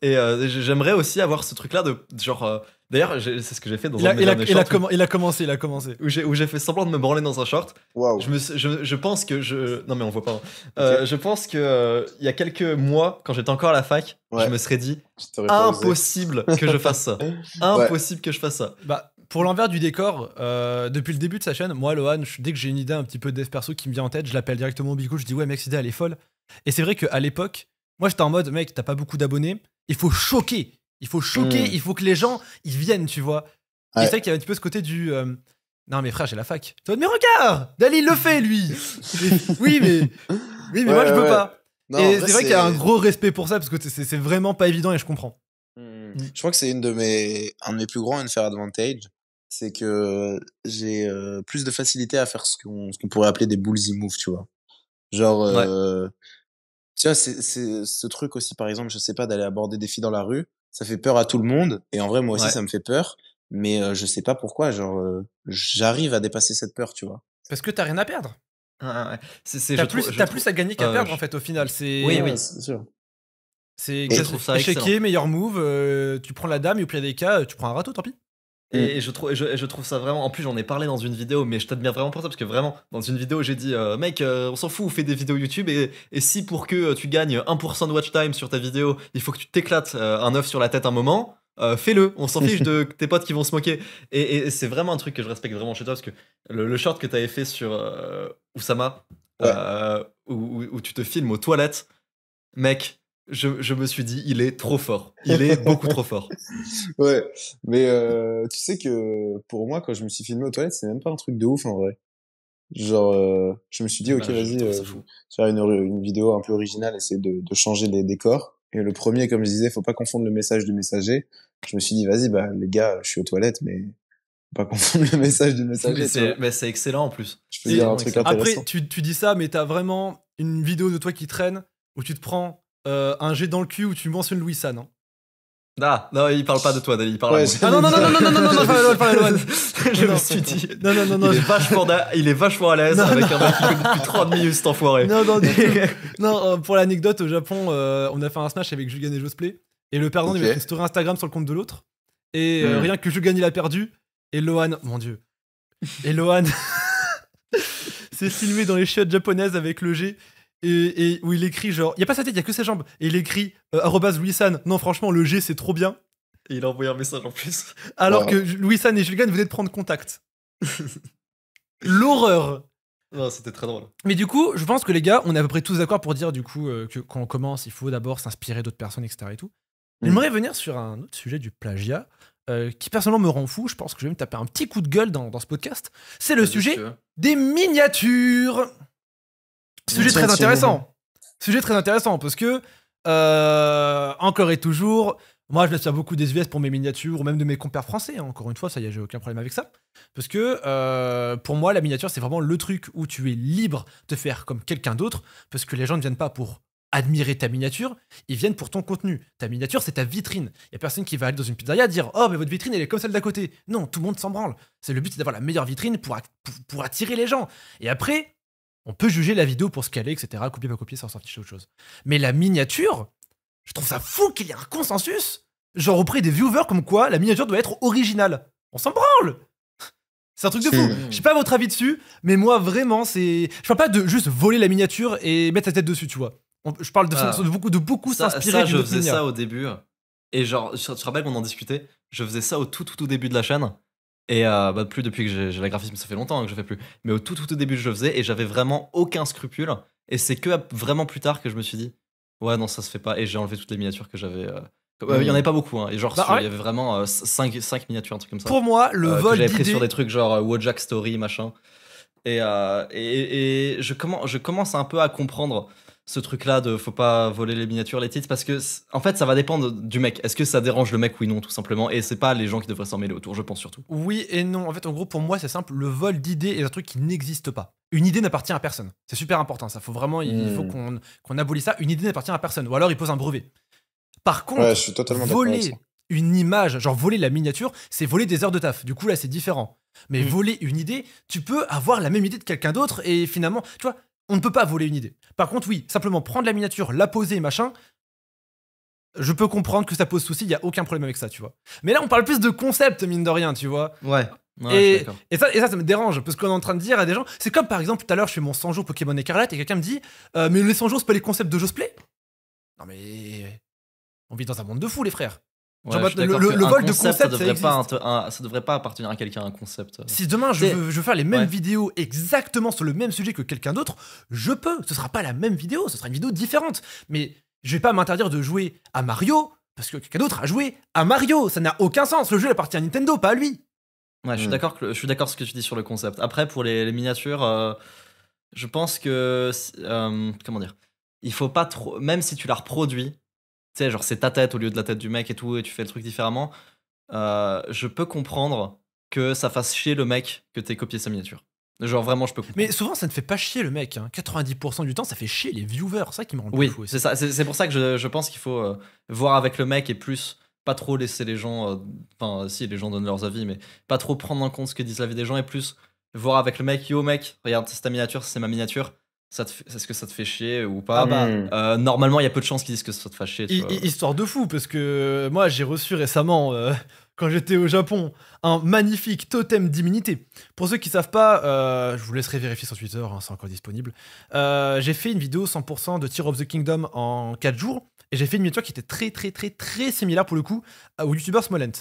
et j'aimerais aussi avoir ce truc-là de genre D'ailleurs, c'est ce que j'ai fait dans un a, il, a, il, a commencé, il a commencé. Où j'ai fait semblant de me branler dans un short. Je, pense que je. Non, mais on voit pas. Hein. Euh, je pense qu'il euh, il y a quelques mois, quand j'étais encore à la fac, je me serais dit impossible que je fasse ça. <laughs> impossible que je fasse ça. Bah, pour l'envers du décor, euh, depuis le début de sa chaîne, moi, Lohan, dès que j'ai une idée un petit peu dev perso qui me vient en tête, je l'appelle directement au je dis ouais, mec, cette idée, elle est folle. Et c'est vrai qu'à l'époque, moi, j'étais en mode, mec, t'as pas beaucoup d'abonnés, il faut choquer il faut choquer, hmm. il faut que les gens, ils viennent, tu vois. c'est vrai qu'il y a un petit peu ce côté du. Euh, non, mais frère, j'ai la fac. mais regarde Dali, il le fait, lui <laughs> Oui, mais, mais moi, je peux pas. et c'est vrai qu'il y a un gros respect pour ça, parce que c'est vraiment pas évident et je comprends. Hmm. Je crois que c'est une de mes, un de mes plus grands unfair advantage. C'est que j'ai euh, plus de facilité à faire ce qu'on pourrait appeler des e moves, tu vois. Genre, euh, tu vois, c'est ce truc aussi, par exemple, je sais pas, d'aller aborder des filles dans la rue ça fait peur à tout le monde. Et en vrai, moi aussi, ça me fait peur. Mais euh, je sais pas pourquoi. Genre, euh, j'arrive à dépasser cette peur, tu vois. Parce que t'as rien à perdre. t'as plus, à gagner qu'à perdre, en fait, au final. C'est... Oui, oui. c'est sûr. C'est meilleur move. Euh, tu prends la dame, et au pire des cas, tu prends un râteau, tant pis. Mm. Et, je trouve, je, ça vraiment. En plus, j'en ai parlé dans une vidéo, mais je t'admire vraiment pour ça parce que vraiment, dans une vidéo, j'ai dit, euh, mec, euh, on s'en fout, fais des vidéos YouTube et, si pour que euh, tu gagnes 1% de watch time sur ta vidéo, il faut que tu t'éclates un œuf sur la tête un moment. fais-le, on s'en fiche de <laughs> tes potes qui vont se moquer. Et, c'est vraiment un truc que je respecte vraiment chez toi parce que le, short que t'avais fait sur Oussama, où, tu te filmes aux toilettes, mec, je, me suis dit, il est trop fort. Il est beaucoup trop fort. <laughs> Ouais, mais euh, tu sais que pour moi, quand je me suis filmé aux toilettes, c'est même pas un truc de ouf en vrai. Genre, euh, je me suis dit, ah ok, bah, vas-y, euh, faire une, vidéo un peu originale, essayer de, changer les décors. Et le premier, comme je disais, faut pas confondre le message du messager. Je me suis dit, vas-y, bah les gars, je suis aux toilettes, mais pas confondre le message du messager. Mais c'est excellent en plus. Je dire un truc Après, tu, tu dis ça, mais t'as vraiment une vidéo de toi qui traîne où tu te prends euh, un jet dans le cul où tu mentionnes Louis San. Hein. Ah, non, il parle pas de toi, Dali, il parle ouais, à moi. Ah non, non, non, non, non, non, non, non, non, Je me suis dit. Non, non, non, non. Il est vachement, il est vachement à l'aise avec un mec qui connaît depuis 30 minutes, cet enfoiré. Non, non, non. pour l'anecdote, au Japon, on a fait un smash avec Jugan et Josplay. Et le perdant, il a fait une story Instagram sur le compte de l'autre. Et rien que Jugan, il a perdu. Et Lohan, mon dieu. Et Lohan s'est filmé dans les chiottes japonaises avec le G et, où il écrit genre, il y a pas sa tête, il y a que ses jambes, et il écrit euh, arrobas san Non, franchement, le G c'est trop bien. Et il a envoyé un message en plus. Alors que Louisan et Julgan venaient de prendre contact. <laughs> L'horreur. Non, c'était très drôle. Mais du coup, je pense que les gars, on est à peu près tous d'accord pour dire du coup euh, que quand on commence, il faut d'abord s'inspirer d'autres personnes, etc. Et tout. Mm. J'aimerais venir sur un autre sujet du plagiat euh, qui personnellement me rend fou. Je pense que je vais me taper un petit coup de gueule dans, dans ce podcast. C'est le sujet des miniatures. Sujet très intéressant. Sujet très intéressant parce que, euh, encore et toujours, moi je me beaucoup des US pour mes miniatures ou même de mes compères français. Hein. Encore une fois, ça y est, j'ai aucun problème avec ça. Parce que euh, pour moi, la miniature c'est vraiment le truc où tu es libre de faire comme quelqu'un d'autre parce que les gens ne viennent pas pour admirer ta miniature, ils viennent pour ton contenu. Ta miniature, c'est ta vitrine. Il n'y a personne qui va aller dans une pizzeria dire Oh, mais votre vitrine, elle est comme celle d'à côté. Non, tout le monde s'en branle. C'est le but, c'est d'avoir la meilleure vitrine pour, pour, pour, attirer les gens. Et après, on peut juger la vidéo pour ce qu'elle est, etc. Copier, pas copier, ça ressortit chez autre chose. Mais la miniature, je trouve ça fou qu'il y ait un consensus, genre auprès des viewers, comme quoi la miniature doit être originale. On s'en branle c'est un truc de fou. Je sais pas votre avis dessus, mais moi vraiment, c'est. Je parle pas de juste voler la miniature et mettre sa tête dessus, tu vois. je parle de, beaucoup de beaucoup, de beaucoup s'inspirer. je faisais ça au début. Et genre, je te rappelle qu'on en discutait. Je faisais ça au tout, tout, tout début de la chaîne. Et euh, bah, plus depuis que j'ai la graphisme, ça fait longtemps hein, que je fais plus. Mais au tout, tout, tout début, je le faisais et j'avais vraiment aucun scrupule. Et c'est que vraiment plus tard que je me suis dit, ouais, non, ça se fait pas. Et j'ai enlevé toutes les miniatures que j'avais. Euh, il n'y y en mm. avait pas beaucoup, hein. et genre, bah, il y avait vraiment 5, euh, miniatures, un truc comme ça. Pour moi, le vol. J'avais pris sur des trucs genre Wojak Story, machin. Et, et, je, commence, je, commence un peu à comprendre ce truc-là de faut pas voler les miniatures, les titres, parce que en fait ça va dépendre du mec. Est-ce que ça dérange le mec oui non tout simplement Et c'est pas les gens qui devraient s'en mêler autour, je pense surtout. Oui et non. En fait, en gros pour moi c'est simple, le vol d'idées est un truc qui n'existe pas. Une idée n'appartient à personne. C'est super important. Ça faut vraiment, il faut hmm. qu'on abolisse ça. Une idée n'appartient à personne. Ou alors il pose un brevet. Par contre, voler une image, genre voler la miniature, c'est voler des heures de taf. Du coup là c'est différent. Mais hmm. voler une idée, tu peux avoir la même idée de quelqu'un d'autre et finalement, tu vois, on ne peut pas voler une idée. Par contre, oui, simplement prendre la miniature, la poser, machin, je peux comprendre que ça pose souci, il n'y a aucun problème avec ça, tu vois. Mais là, on parle plus de concept, mine de rien, tu vois. Ouais. et, ça, et ça, ça me dérange, parce qu'on est en train de dire à des gens, c'est comme par exemple, tout à l'heure, je fais mon 100 jours Pokémon écarlate, et quelqu'un me dit, euh, mais les 100 jours, c'est pas les concepts de Josplay Non mais... On vit dans un monde de fous, les frères. Bah, le, vol de concept, ça devrait, ça pas ça devrait pas appartenir à quelqu'un un concept. Si demain je veux, faire les mêmes vidéos exactement sur le même sujet que quelqu'un d'autre, je peux. Ce sera pas la même vidéo, ce sera une vidéo différente. Mais je vais pas m'interdire de jouer à Mario parce que quelqu'un d'autre a joué à Mario. Ça n'a aucun sens. Le jeu appartient à Nintendo, pas à lui. Ouais, je suis hmm. d'accord. Je suis d'accord ce que tu dis sur le concept. Après, pour les, miniatures, euh, je pense que euh, comment dire, il faut pas trop. Même si tu la reproduis, sais, genre c'est ta tête au lieu de la tête du mec et tout, et tu fais le truc différemment, euh, je peux comprendre que ça fasse chier le mec que t'aies copié sa miniature. Genre vraiment, je peux. Comprendre. Mais souvent, ça ne fait pas chier le mec. 90% hein. du temps, ça fait chier les viewers. C'est ça qui me rend oui, c'est ça. C'est pour ça que je, pense qu'il faut euh, voir avec le mec et plus pas trop laisser les gens. Euh, enfin, si les gens donnent leurs avis, mais pas trop prendre en compte ce que disent la vie des gens et plus voir avec le mec. Yo mec, regarde, c'est ta miniature, c'est ma miniature est-ce que ça te fait chier ou pas ah bah, hmm. euh, Normalement, il y a peu de chances qu'ils disent que ça te fait chier. Histoire de fou, parce que euh, moi, j'ai reçu récemment, euh, <laughs> quand j'étais au Japon, un magnifique totem d'immunité. Pour ceux qui savent pas, je vous laisserai vérifier sur Twitter, hein, c'est encore disponible. j'ai fait une vidéo 100% de Tear of the Kingdom en 4 jours, et j'ai fait une miniature qui était très, très, très, très similaire pour le coup au YouTuber Smolent.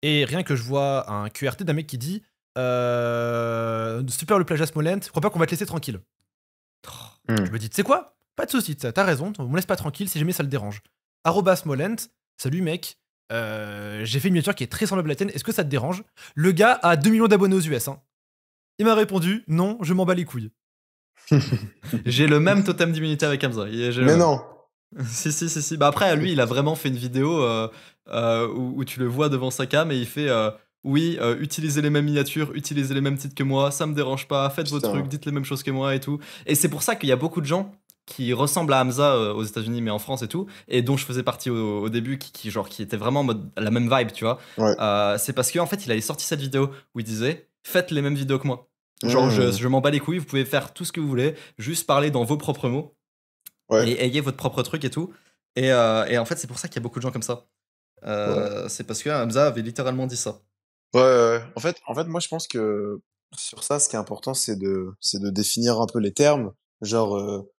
Et rien que je vois un QRT d'un mec qui dit Super le plagiat Smolent, crois pas qu'on va te laisser tranquille. Mm. Je me dis, tu sais quoi Pas de soucis, t'as raison, on me laisse pas tranquille si jamais ça le dérange. Smolent, salut mec, euh, j'ai fait une miniature qui est très semblable à la tienne, est-ce que ça te dérange Le gars a 2 millions d'abonnés aux US. Hein. Il m'a répondu, non, je m'en bats les couilles. <laughs> j'ai le même totem d'immunité avec Hamza. Mais non <laughs> si, si, si, si. Bah après, lui, il a vraiment fait une vidéo euh, euh, où, où, tu le vois devant sa cam et il fait oui, euh, utilisez les mêmes miniatures, utilisez les mêmes titres que moi, ça me dérange pas, faites vos trucs, dites les mêmes choses que moi et tout. Et c'est pour ça qu'il y a beaucoup de gens qui ressemblent à Hamza euh, aux États-Unis mais en France et tout, et dont je faisais partie au, début, qui, genre qui était vraiment en mode la même vibe, tu vois. Euh, c'est parce qu'en fait, il avait sorti cette vidéo où il disait faites les mêmes vidéos que moi. Genre, je, mmh. m'en bats les couilles, vous pouvez faire tout ce que vous voulez, juste parler dans vos propres mots et ayez votre propre truc et tout. Et, en fait, c'est pour ça qu'il y a beaucoup de gens comme ça. C'est parce que Hamza avait littéralement dit ça. Ouais, ouais, En fait, en fait, moi, je pense que sur ça, ce qui est important, c'est de, c'est de définir un peu les termes. Genre, euh,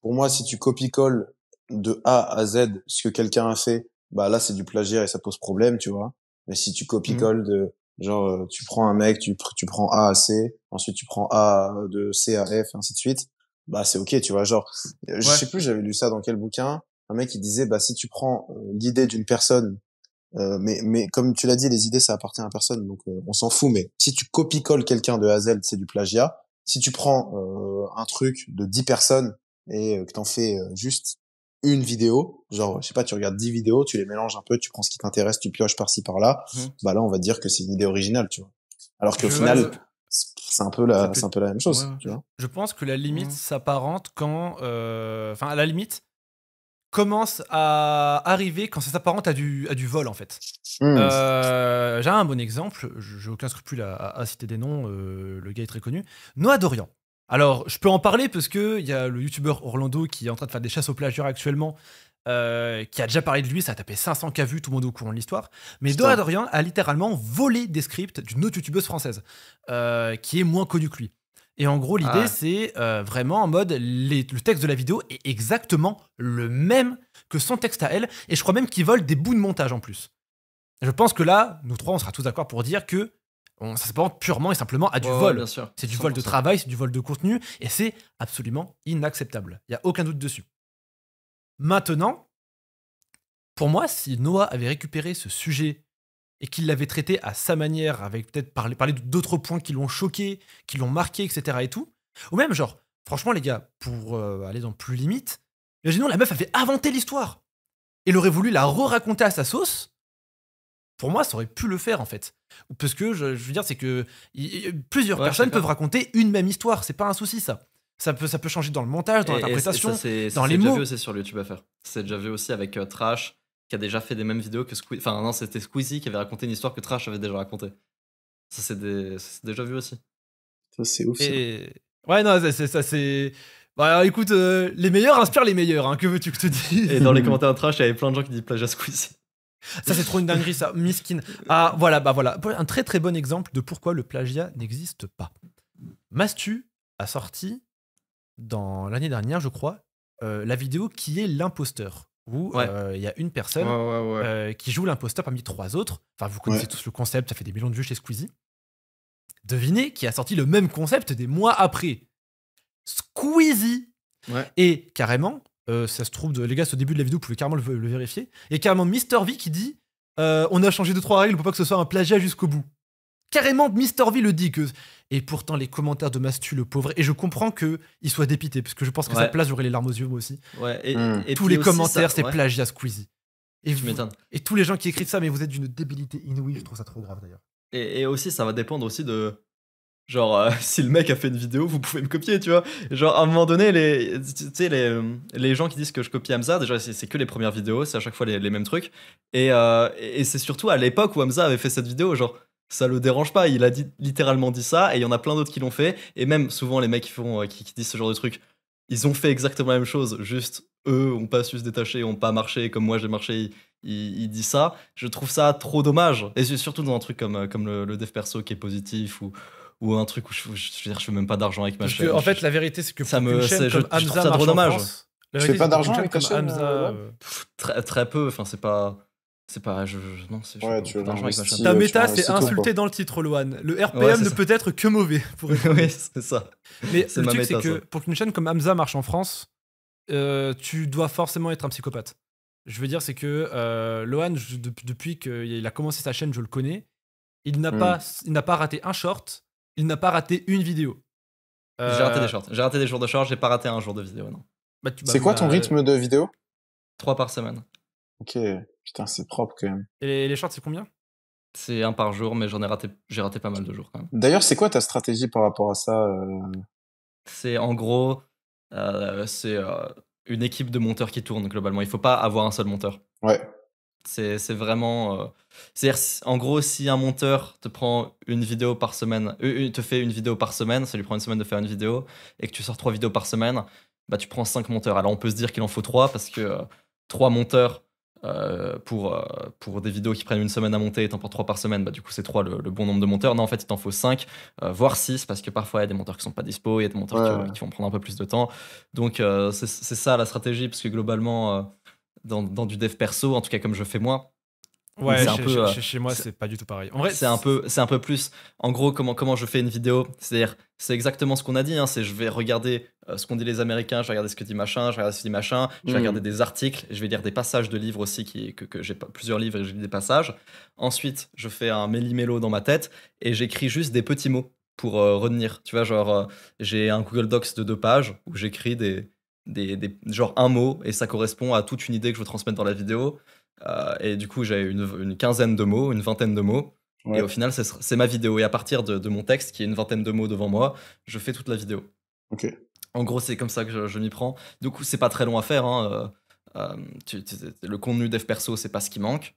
pour moi, si tu copie-colles de A à Z ce que quelqu'un a fait, bah là, c'est du plagiat et ça pose problème, tu vois. Mais si tu mmh. copie-colles de, genre, euh, tu prends un mec, tu, prends A à C, ensuite tu prends A de C à F, ainsi de suite, bah c'est ok, tu vois. Genre, euh, je sais plus, j'avais lu ça dans quel bouquin, un mec qui disait, bah si tu prends l'idée d'une personne euh, mais, mais comme tu l'as dit, les idées, ça appartient à personne, donc euh, on s'en fout. Mais si tu copie-colle quelqu'un de Hazel, c'est du plagiat. Si tu prends euh, un truc de 10 personnes et que t'en fais juste une vidéo, genre, je sais pas, tu regardes 10 vidéos, tu les mélanges un peu, tu prends ce qui t'intéresse, tu pioches par-ci, par-là, mmh. bah là, on va dire que c'est une idée originale, tu vois. Alors qu'au final... c'est un peu la, même chose. Tu vois je pense que la limite mmh. s'apparente quand, enfin, à la limite, commence à arriver quand ça s'apparente à du, vol, en fait. Hmm. Euh, j'ai un bon exemple, j'ai aucun scrupule à, citer des noms, euh, le gars est très connu. Noah Dorian. Alors, je peux en parler parce qu'il y a le youtubeur Orlando qui est en train de faire des chasses aux plagières actuellement, euh, qui a déjà parlé de lui, ça a tapé 500 cas vues, tout le monde est au courant de l'histoire. Mais Noah Dorian a littéralement volé des scripts d'une autre youtubeuse française, qui est moins connue que lui. Et en gros, l'idée, c'est euh, vraiment en mode le texte de la vidéo est exactement le même que son texte à elle. Et je crois même qu'ils volent des bouts de montage en plus. Je pense que là, nous trois, on sera tous d'accord pour dire que ça se purement et simplement à du vol. C'est du vol de travail, c'est du vol de contenu, et c'est absolument inacceptable. Il n'y a aucun doute dessus. Maintenant, pour moi, si Noah avait récupéré ce sujet et qu'il l'avait traité à sa manière, avec peut-être parler parler d'autres points qui l'ont choqué, qui l'ont marqué, etc. et tout. Ou même, genre, franchement, les gars, pour euh, aller dans plus limite, imaginons la meuf avait inventé l'histoire et l'aurait voulu la re-raconter à sa sauce. Pour moi, ça aurait pu le faire en fait. Parce que je, veux dire, c'est que plusieurs personnes peuvent raconter une même histoire, c'est pas un souci ça. Ça peut, ça peut changer dans le montage, dans l'interprétation, dans les mots. C'est déjà vu aussi sur YouTube à faire. C'est déjà vu aussi avec euh, Trash qui a déjà fait des mêmes vidéos que Squeezie. Enfin, non, c'était Squeezie qui avait raconté une histoire que Trash avait déjà racontée. Ça, c'est déjà vu aussi. Ça, c'est ouf. Ouais, non, c'est ça, c'est. Bah écoute, euh, les meilleurs inspirent les meilleurs, hein, que veux-tu que je te dise Et dans les commentaires de trash, il y avait plein de gens qui disent plagiat Squeezie. <laughs> Ça c'est trop une dinguerie ça, miskin. Ah voilà, bah voilà, un très très bon exemple de pourquoi le plagiat n'existe pas. Mastu a sorti dans l'année dernière, je crois, euh, la vidéo qui est l'imposteur où euh, il y a une personne euh, qui joue l'imposteur parmi trois autres. Enfin, vous connaissez tous le concept, ça fait des millions de vues chez Squeezie. Devinez qui a sorti le même concept des mois après. Squeezie Et carrément, euh, ça se trouve, de, les gars, au début de la vidéo, vous pouvez carrément le, vérifier. Et carrément Mister V qui dit On a changé de trois règles pour pas que ce soit un plagiat jusqu'au bout. Carrément, Mister V le dit que. Et pourtant, les commentaires de Mastu, le pauvre. Et je comprends que il soit dépité, parce que je pense que ça place, j'aurais les larmes aux yeux, moi aussi. Ouais, et, hmm. tous les commentaires, c'est plagiat Squeezie. Et, et tous les gens qui écrivent ça, mais vous êtes d'une débilité inouïe, je trouve ça trop grave d'ailleurs. Et, aussi, ça va dépendre aussi de. Genre, euh, <laughs> si le mec a fait une vidéo, vous pouvez me copier, tu vois. Genre, à un moment donné, les, les, les gens qui disent que je copie Hamza, déjà, c'est que les premières vidéos, c'est à chaque fois les, mêmes trucs. Euh, et, et c'est surtout à l'époque où Hamza avait fait cette vidéo, genre, ça le dérange pas. Il a dit, littéralement dit ça, et il y en a plein d'autres qui l'ont fait. Et même souvent, les mecs qui, font, euh, qui, disent ce genre de truc, ils ont fait exactement la même chose. Juste, eux ont pas su se détacher, ont pas marché comme moi j'ai marché. Il, dit ça. Je trouve ça trop dommage. Et surtout dans un truc comme, euh, comme le, dev perso qui est positif ou, ou un truc où je, veux je, je fais même pas d'argent avec ma chaîne. en fait, la vérité, c'est que ça me, comme Hamza je, trouve ça trop dommage. Je fais pas d'argent avec comme ta euh, très, très peu. Enfin, c'est pas. C'est pas. Je, non, c'est. Ta méta, c'est insulté dans le titre, Loan. Le RPM ne peut être que mauvais. Pour <laughs> oui, c'est ça. Mais le truc, c'est que pour qu'une chaîne comme Hamza marche en France, euh, tu dois forcément être un psychopathe. Je veux dire, c'est que euh, Lohan, depuis qu'il a commencé sa chaîne, je le connais. Il n'a hmm. pas, n'a pas raté un short. Il n'a pas raté une vidéo. J'ai raté des euh, shorts. J'ai raté des jours de short. J'ai pas raté un jour de vidéo, non. Bah, c'est bah, quoi ton euh, rythme de vidéo Trois par semaine. Ok. Putain, c'est propre quand même. Et les, shorts, c'est combien C'est un par jour, mais j'en ai raté, j'ai raté pas mal de jours quand même. D'ailleurs, c'est quoi ta stratégie par rapport à ça euh C'est en gros, euh, c'est euh, une équipe de monteurs qui tourne globalement. Il faut pas avoir un seul monteur. Ouais. C'est vraiment. C'est-à-dire, en gros, si un monteur te prend une vidéo par semaine, te fait une vidéo par semaine, ça lui prend une semaine de faire une vidéo, et que tu sors trois vidéos par semaine, bah tu prends cinq monteurs. Alors on peut se dire qu'il en faut trois parce que trois monteurs euh, pour, euh, pour des vidéos qui prennent une semaine à monter et t'en prends trois par semaine, bah, du coup c'est trois le, bon nombre de monteurs. Non, en fait, il t'en faut 5, euh, voire 6, parce que parfois il y a des monteurs qui sont pas dispo, il y a des monteurs qui, vont prendre un peu plus de temps. Donc c'est ça la stratégie, parce que globalement, dans, dans, du dev perso, en tout cas comme je fais moi, Ouais, chez, peu, chez, euh, moi, c'est pas du tout pareil. En vrai, c'est un peu, c'est un peu plus. En gros, comment comment je fais une vidéo C'est-à-dire, c'est exactement ce qu'on a dit. Hein, c'est je vais regarder euh, ce qu'ont dit les Américains, je vais regarder ce que dit machin, je vais regarder ce que dit machin, je vais hmm. regarder des articles, je vais lire des passages de livres aussi qui que, que j'ai plusieurs livres et je lis des passages. Ensuite, je fais un méli-mélo dans ma tête et j'écris juste des petits mots pour euh, retenir. Tu vois, genre j'ai un Google Docs de deux pages où j'écris des, des, des genre un mot et ça correspond à toute une idée que je veux transmettre dans la vidéo. Euh, et du coup, j'avais une, quinzaine de mots, une vingtaine de mots. Et au final, c'est ma vidéo. Et à partir de, mon texte, qui est une vingtaine de mots devant moi, je fais toute la vidéo. Ok. En gros, c'est comme ça que je, m'y prends. Du coup, c'est pas très long à faire. Hein, euh, euh, le contenu dev perso, c'est pas ce qui manque.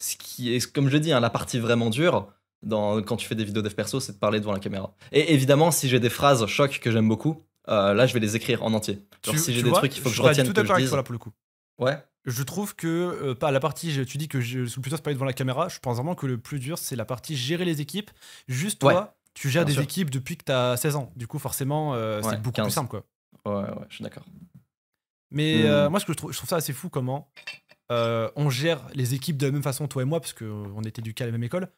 Ce qui est, comme je dis, hein, la partie vraiment dure quand tu fais des vidéos dev perso, c'est de parler devant la caméra. Et évidemment, si j'ai des phrases choc que j'aime beaucoup, là, je vais les écrire en entier. si j'ai des trucs qu'il faut que je retienne, tout que je dise. Là, pour le coup. Ouais je trouve que euh, pas la partie tu dis que je suis plutôt pas devant la caméra je pense vraiment que le plus dur c'est la partie gérer les équipes juste toi tu gères des équipes depuis que tu as 16 ans du coup forcément euh, c'est beaucoup plus simple quoi ouais ouais je suis d'accord mais hmm. euh, moi ce que je trouve, ça assez fou comment on gère les équipes de la même façon toi et moi parce qu'on était éduqués à la même école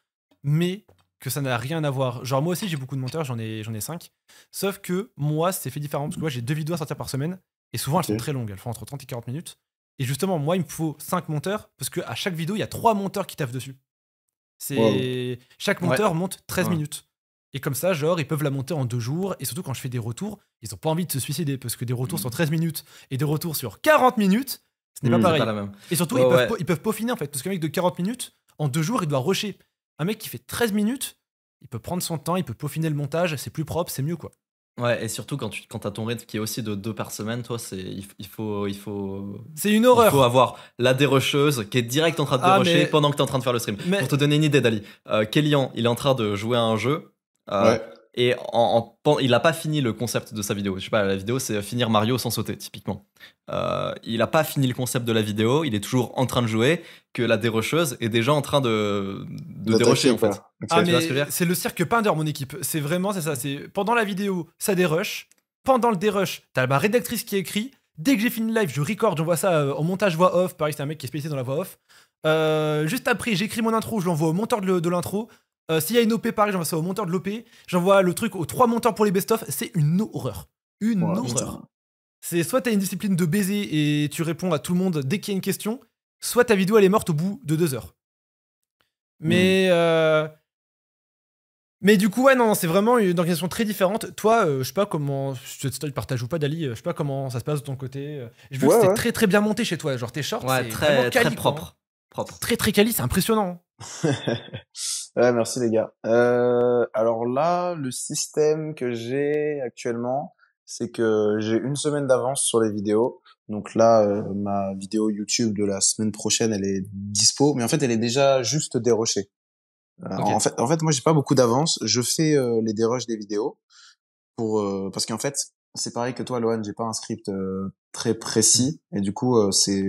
mais que ça n'a rien à voir. Genre moi aussi j'ai beaucoup de monteurs, j'en ai j'en ai 5. Sauf que moi c'est fait différent parce que moi j'ai deux vidéos à sortir par semaine et souvent elles sont très longues, elles font entre 30 et 40 minutes. Et justement, moi, il me faut 5 monteurs parce qu'à chaque vidéo, il y a 3 monteurs qui taffent dessus. C'est Chaque monteur monte 13 minutes. Et comme ça, genre, ils peuvent la monter en deux jours. Et surtout, quand je fais des retours, ils n'ont pas envie de se suicider parce que des retours mm. sur 13 minutes et des retours sur 40 minutes, ce n'est pas mm, pareil. Et surtout, ils, peuvent, ils peuvent peaufiner en fait. Parce qu'un mec de 40 minutes, en deux jours, il doit rusher. Un mec qui fait 13 minutes, il peut prendre son temps, il peut peaufiner le montage, c'est plus propre, c'est mieux quoi. Ouais, et surtout quand tu quand t'as ton rythme qui est aussi de deux par semaine, toi, c'est il, faut il faut. C'est une horreur. Il faut avoir la dérocheuse qui est direct en train de ah, dérocher pendant que t'es en train de faire le stream. Pour te donner une idée, Dali, euh, Kélian, il est en train de jouer à un jeu. Euh, et en, il n'a pas fini le concept de sa vidéo. Je sais pas, la vidéo c'est finir Mario sans sauter, typiquement. Euh, il n'a pas fini le concept de la vidéo, il est toujours en train de jouer, que la dérocheuse est déjà en train de, de dérocher en fait. Ah, c'est le cirque Pinder, mon équipe. C'est vraiment c'est ça. C'est pendant la vidéo, ça déroche. Pendant le dérush, t'as ma rédactrice qui écrit. Dès que j'ai fini le live, je record, j'envoie ça au euh, montage voix off. Pareil, c'est un mec qui est spécialisé dans la voix off. Euh, juste après, j'écris mon intro, je l'envoie au monteur de l'intro. Euh, s'il y a une OP, pareil, j'envoie ça au monteur de l'OP. J'envoie le truc aux trois monteurs pour les best-of. C'est une horreur. Une horreur. C'est soit t'as une discipline de baiser et tu réponds à tout le monde dès qu'il y a une question, soit ta vidéo elle est morte au bout de deux heures. Mais. Hmm. Euh, mais du coup, ouais, non, c'est vraiment une organisation très différente. Toi, euh, je sais pas comment. Je te partage ou pas, Dali, je sais pas comment ça se passe de ton côté. Je veux que c'était très très bien monté chez toi. Genre, tes shorts, c'est très, propre. Hein. Très très quali, c'est impressionnant. <laughs> ouais, merci les gars. Euh, alors là, le système que j'ai actuellement, c'est que j'ai une semaine d'avance sur les vidéos. Donc là, euh, ma vidéo YouTube de la semaine prochaine, elle est dispo, mais en fait, elle est déjà juste dérochée. Euh, en, fait, en fait, moi, j'ai pas beaucoup d'avance. Je fais les déroches des vidéos pour parce qu'en fait, c'est pareil que toi, Lohan, j'ai pas un script euh, très précis et du coup euh, c'est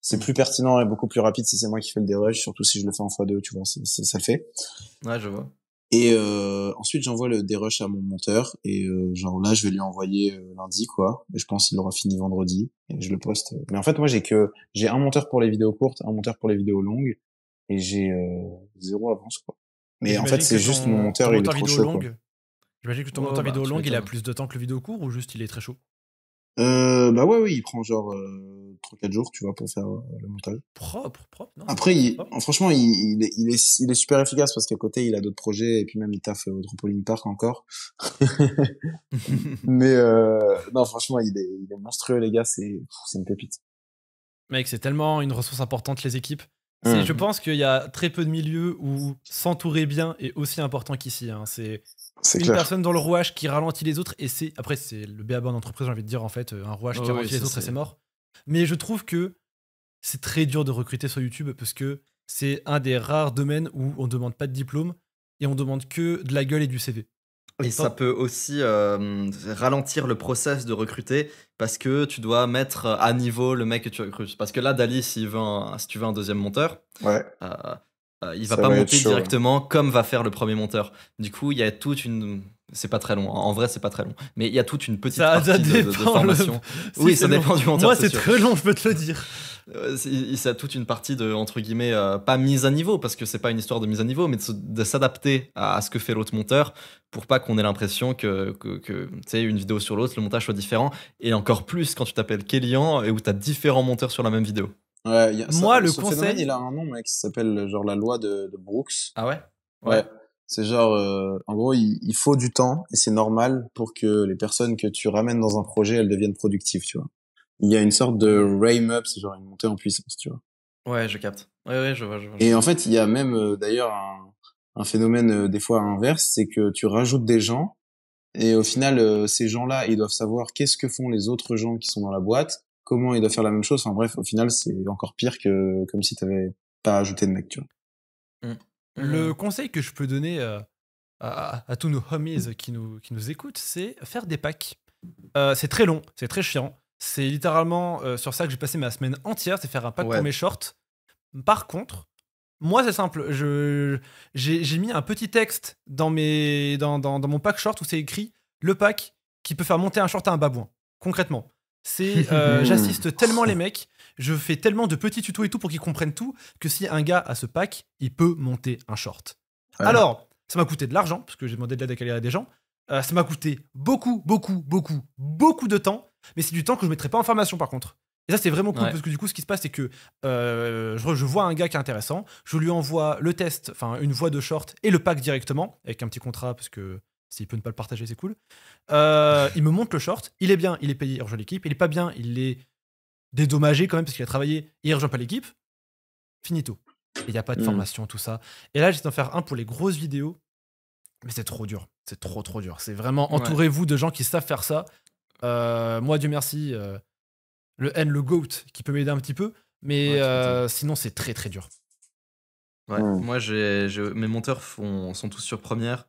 c'est plus pertinent et beaucoup plus rapide si c'est moi qui fais le dérush, surtout si je le fais en fois deux, tu vois, ça, ça, le fait. Ouais, je vois. Et euh, ensuite j'envoie le dérush à mon monteur et euh, genre là je vais lui envoyer lundi quoi. Et je pense qu'il aura fini vendredi et je le poste. Mais en fait moi j'ai que j'ai un monteur pour les vidéos courtes, un monteur pour les vidéos longues et j'ai zéro avance quoi. Mais en fait c'est juste mon monteur, il est trop chaud. Longue, J'imagine que ton temps bah, vidéo longue, il a plus de temps que le vidéo court ou juste il est très chaud euh, bah ouais, oui, il prend genre 3-4 euh, jours, tu vois, pour faire euh, le montage. Propre, propre. Non, Après, franchement, il, est, super efficace parce qu'à côté, il a d'autres projets et puis même il taffe au Trampoline Park encore. <laughs> Mais non, franchement, il est, monstrueux, les gars, c'est une pépite. Mec, c'est tellement une ressource importante, les équipes. Mmh. Je pense qu'il y a très peu de milieux où s'entourer bien est aussi important qu'ici. Hein. C'est une personne dans le rouage qui ralentit les autres et c'est après c'est le BAB en entreprise j'ai envie de dire en fait euh, un rouage qui ralentit les autres et c'est mort mais je trouve que c'est très dur de recruter sur YouTube parce que c'est un des rares domaines où on demande pas de diplôme et on demande que de la gueule et du CV et, ça peut aussi euh, ralentir le process de recruter parce que tu dois mettre à niveau le mec que tu recrutes. Parce que là, Dali, si, tu veux un deuxième monteur, ouais. Euh, euh, il va pas monter hein. directement comme va faire le premier monteur. Du coup, il y a toute une. C'est pas très long. Hein. En vrai, c'est pas très long. Mais il y a toute une petite ça, partie de, <laughs> oui, ça dépend du monteur. Moi, c'est très long, je peux te le dire. Euh, ça a toute une partie de, entre guillemets, euh, pas mise à niveau, parce que c'est pas une histoire de mise à niveau, mais de s'adapter à, ce que fait l'autre monteur pour pas qu'on ait l'impression que, tu sais, une vidéo sur l'autre, le montage soit différent. Et encore plus quand tu t'appelles Kélian et où tu as différents monteurs sur la même vidéo. Moi, le conseil. il a un nom, mec, qui s'appelle euh, genre la loi de, Brooks. Ah ouais Ouais. C'est genre, euh, en gros, il, faut du temps et c'est normal pour que les personnes que tu ramènes dans un projet, elles deviennent productives, tu vois. Il y a une sorte de rame up, c'est genre une montée en puissance, tu vois. Ouais, je capte. Ouais, ouais, je Et en fait, il y a même euh, d'ailleurs un, phénomène des fois inverse, c'est que tu rajoutes des gens et au final, ces gens-là, ils doivent savoir qu'est-ce que font les autres gens qui sont dans la boîte comment il doit faire la même chose. En bref, au final, c'est encore pire que comme si tu n'avais pas ajouté de mec, mmh. Mmh. Le conseil que je peux donner euh, à, tous nos homies qui nous, qui nous écoutent, c'est faire des packs. Euh, c'est très long, c'est très chiant. C'est littéralement euh, sur ça que j'ai passé ma semaine entière, c'est faire un pack pour mes shorts. Par contre, moi c'est simple, je, j'ai, mis un petit texte dans, mes, dans mon pack short où c'est écrit le pack qui peut faire monter un short à un babouin, concrètement. C'est euh, <laughs> j'assiste tellement les mecs, je fais tellement de petits tutos et tout pour qu'ils comprennent tout que si un gars a ce pack, il peut monter un short. Alors, ça m'a coûté de l'argent parce que j'ai demandé de l'aide à à des gens. Euh, ça m'a coûté beaucoup, beaucoup, beaucoup, beaucoup de temps, mais c'est du temps que je mettrais pas en formation par contre. Et ça, c'est vraiment cool parce que du coup, ce qui se passe, c'est que euh, je, je, vois un gars qui est intéressant, je lui envoie le test, enfin une voix de short et le pack directement avec un petit contrat parce que s'il peut ne pas le partager, c'est cool. Euh, il me montre le short. Il est bien, il est payé, il rejoint l'équipe. Il est pas bien, il est dédommagé quand même parce qu'il a travaillé et il rejoint pas l'équipe. Finito. Il n'y a pas de hmm. formation, tout ça. Et là, j'essaie d'en faire un pour les grosses vidéos. Mais c'est trop dur. C'est trop, trop dur. C'est vraiment entourez-vous de gens qui savent faire ça. Euh, moi, Dieu merci, euh, le N, le GOAT, qui peut m'aider un petit peu. Mais sinon, c'est très, très dur. Hmm. Moi, mes monteurs font, sont tous sur première.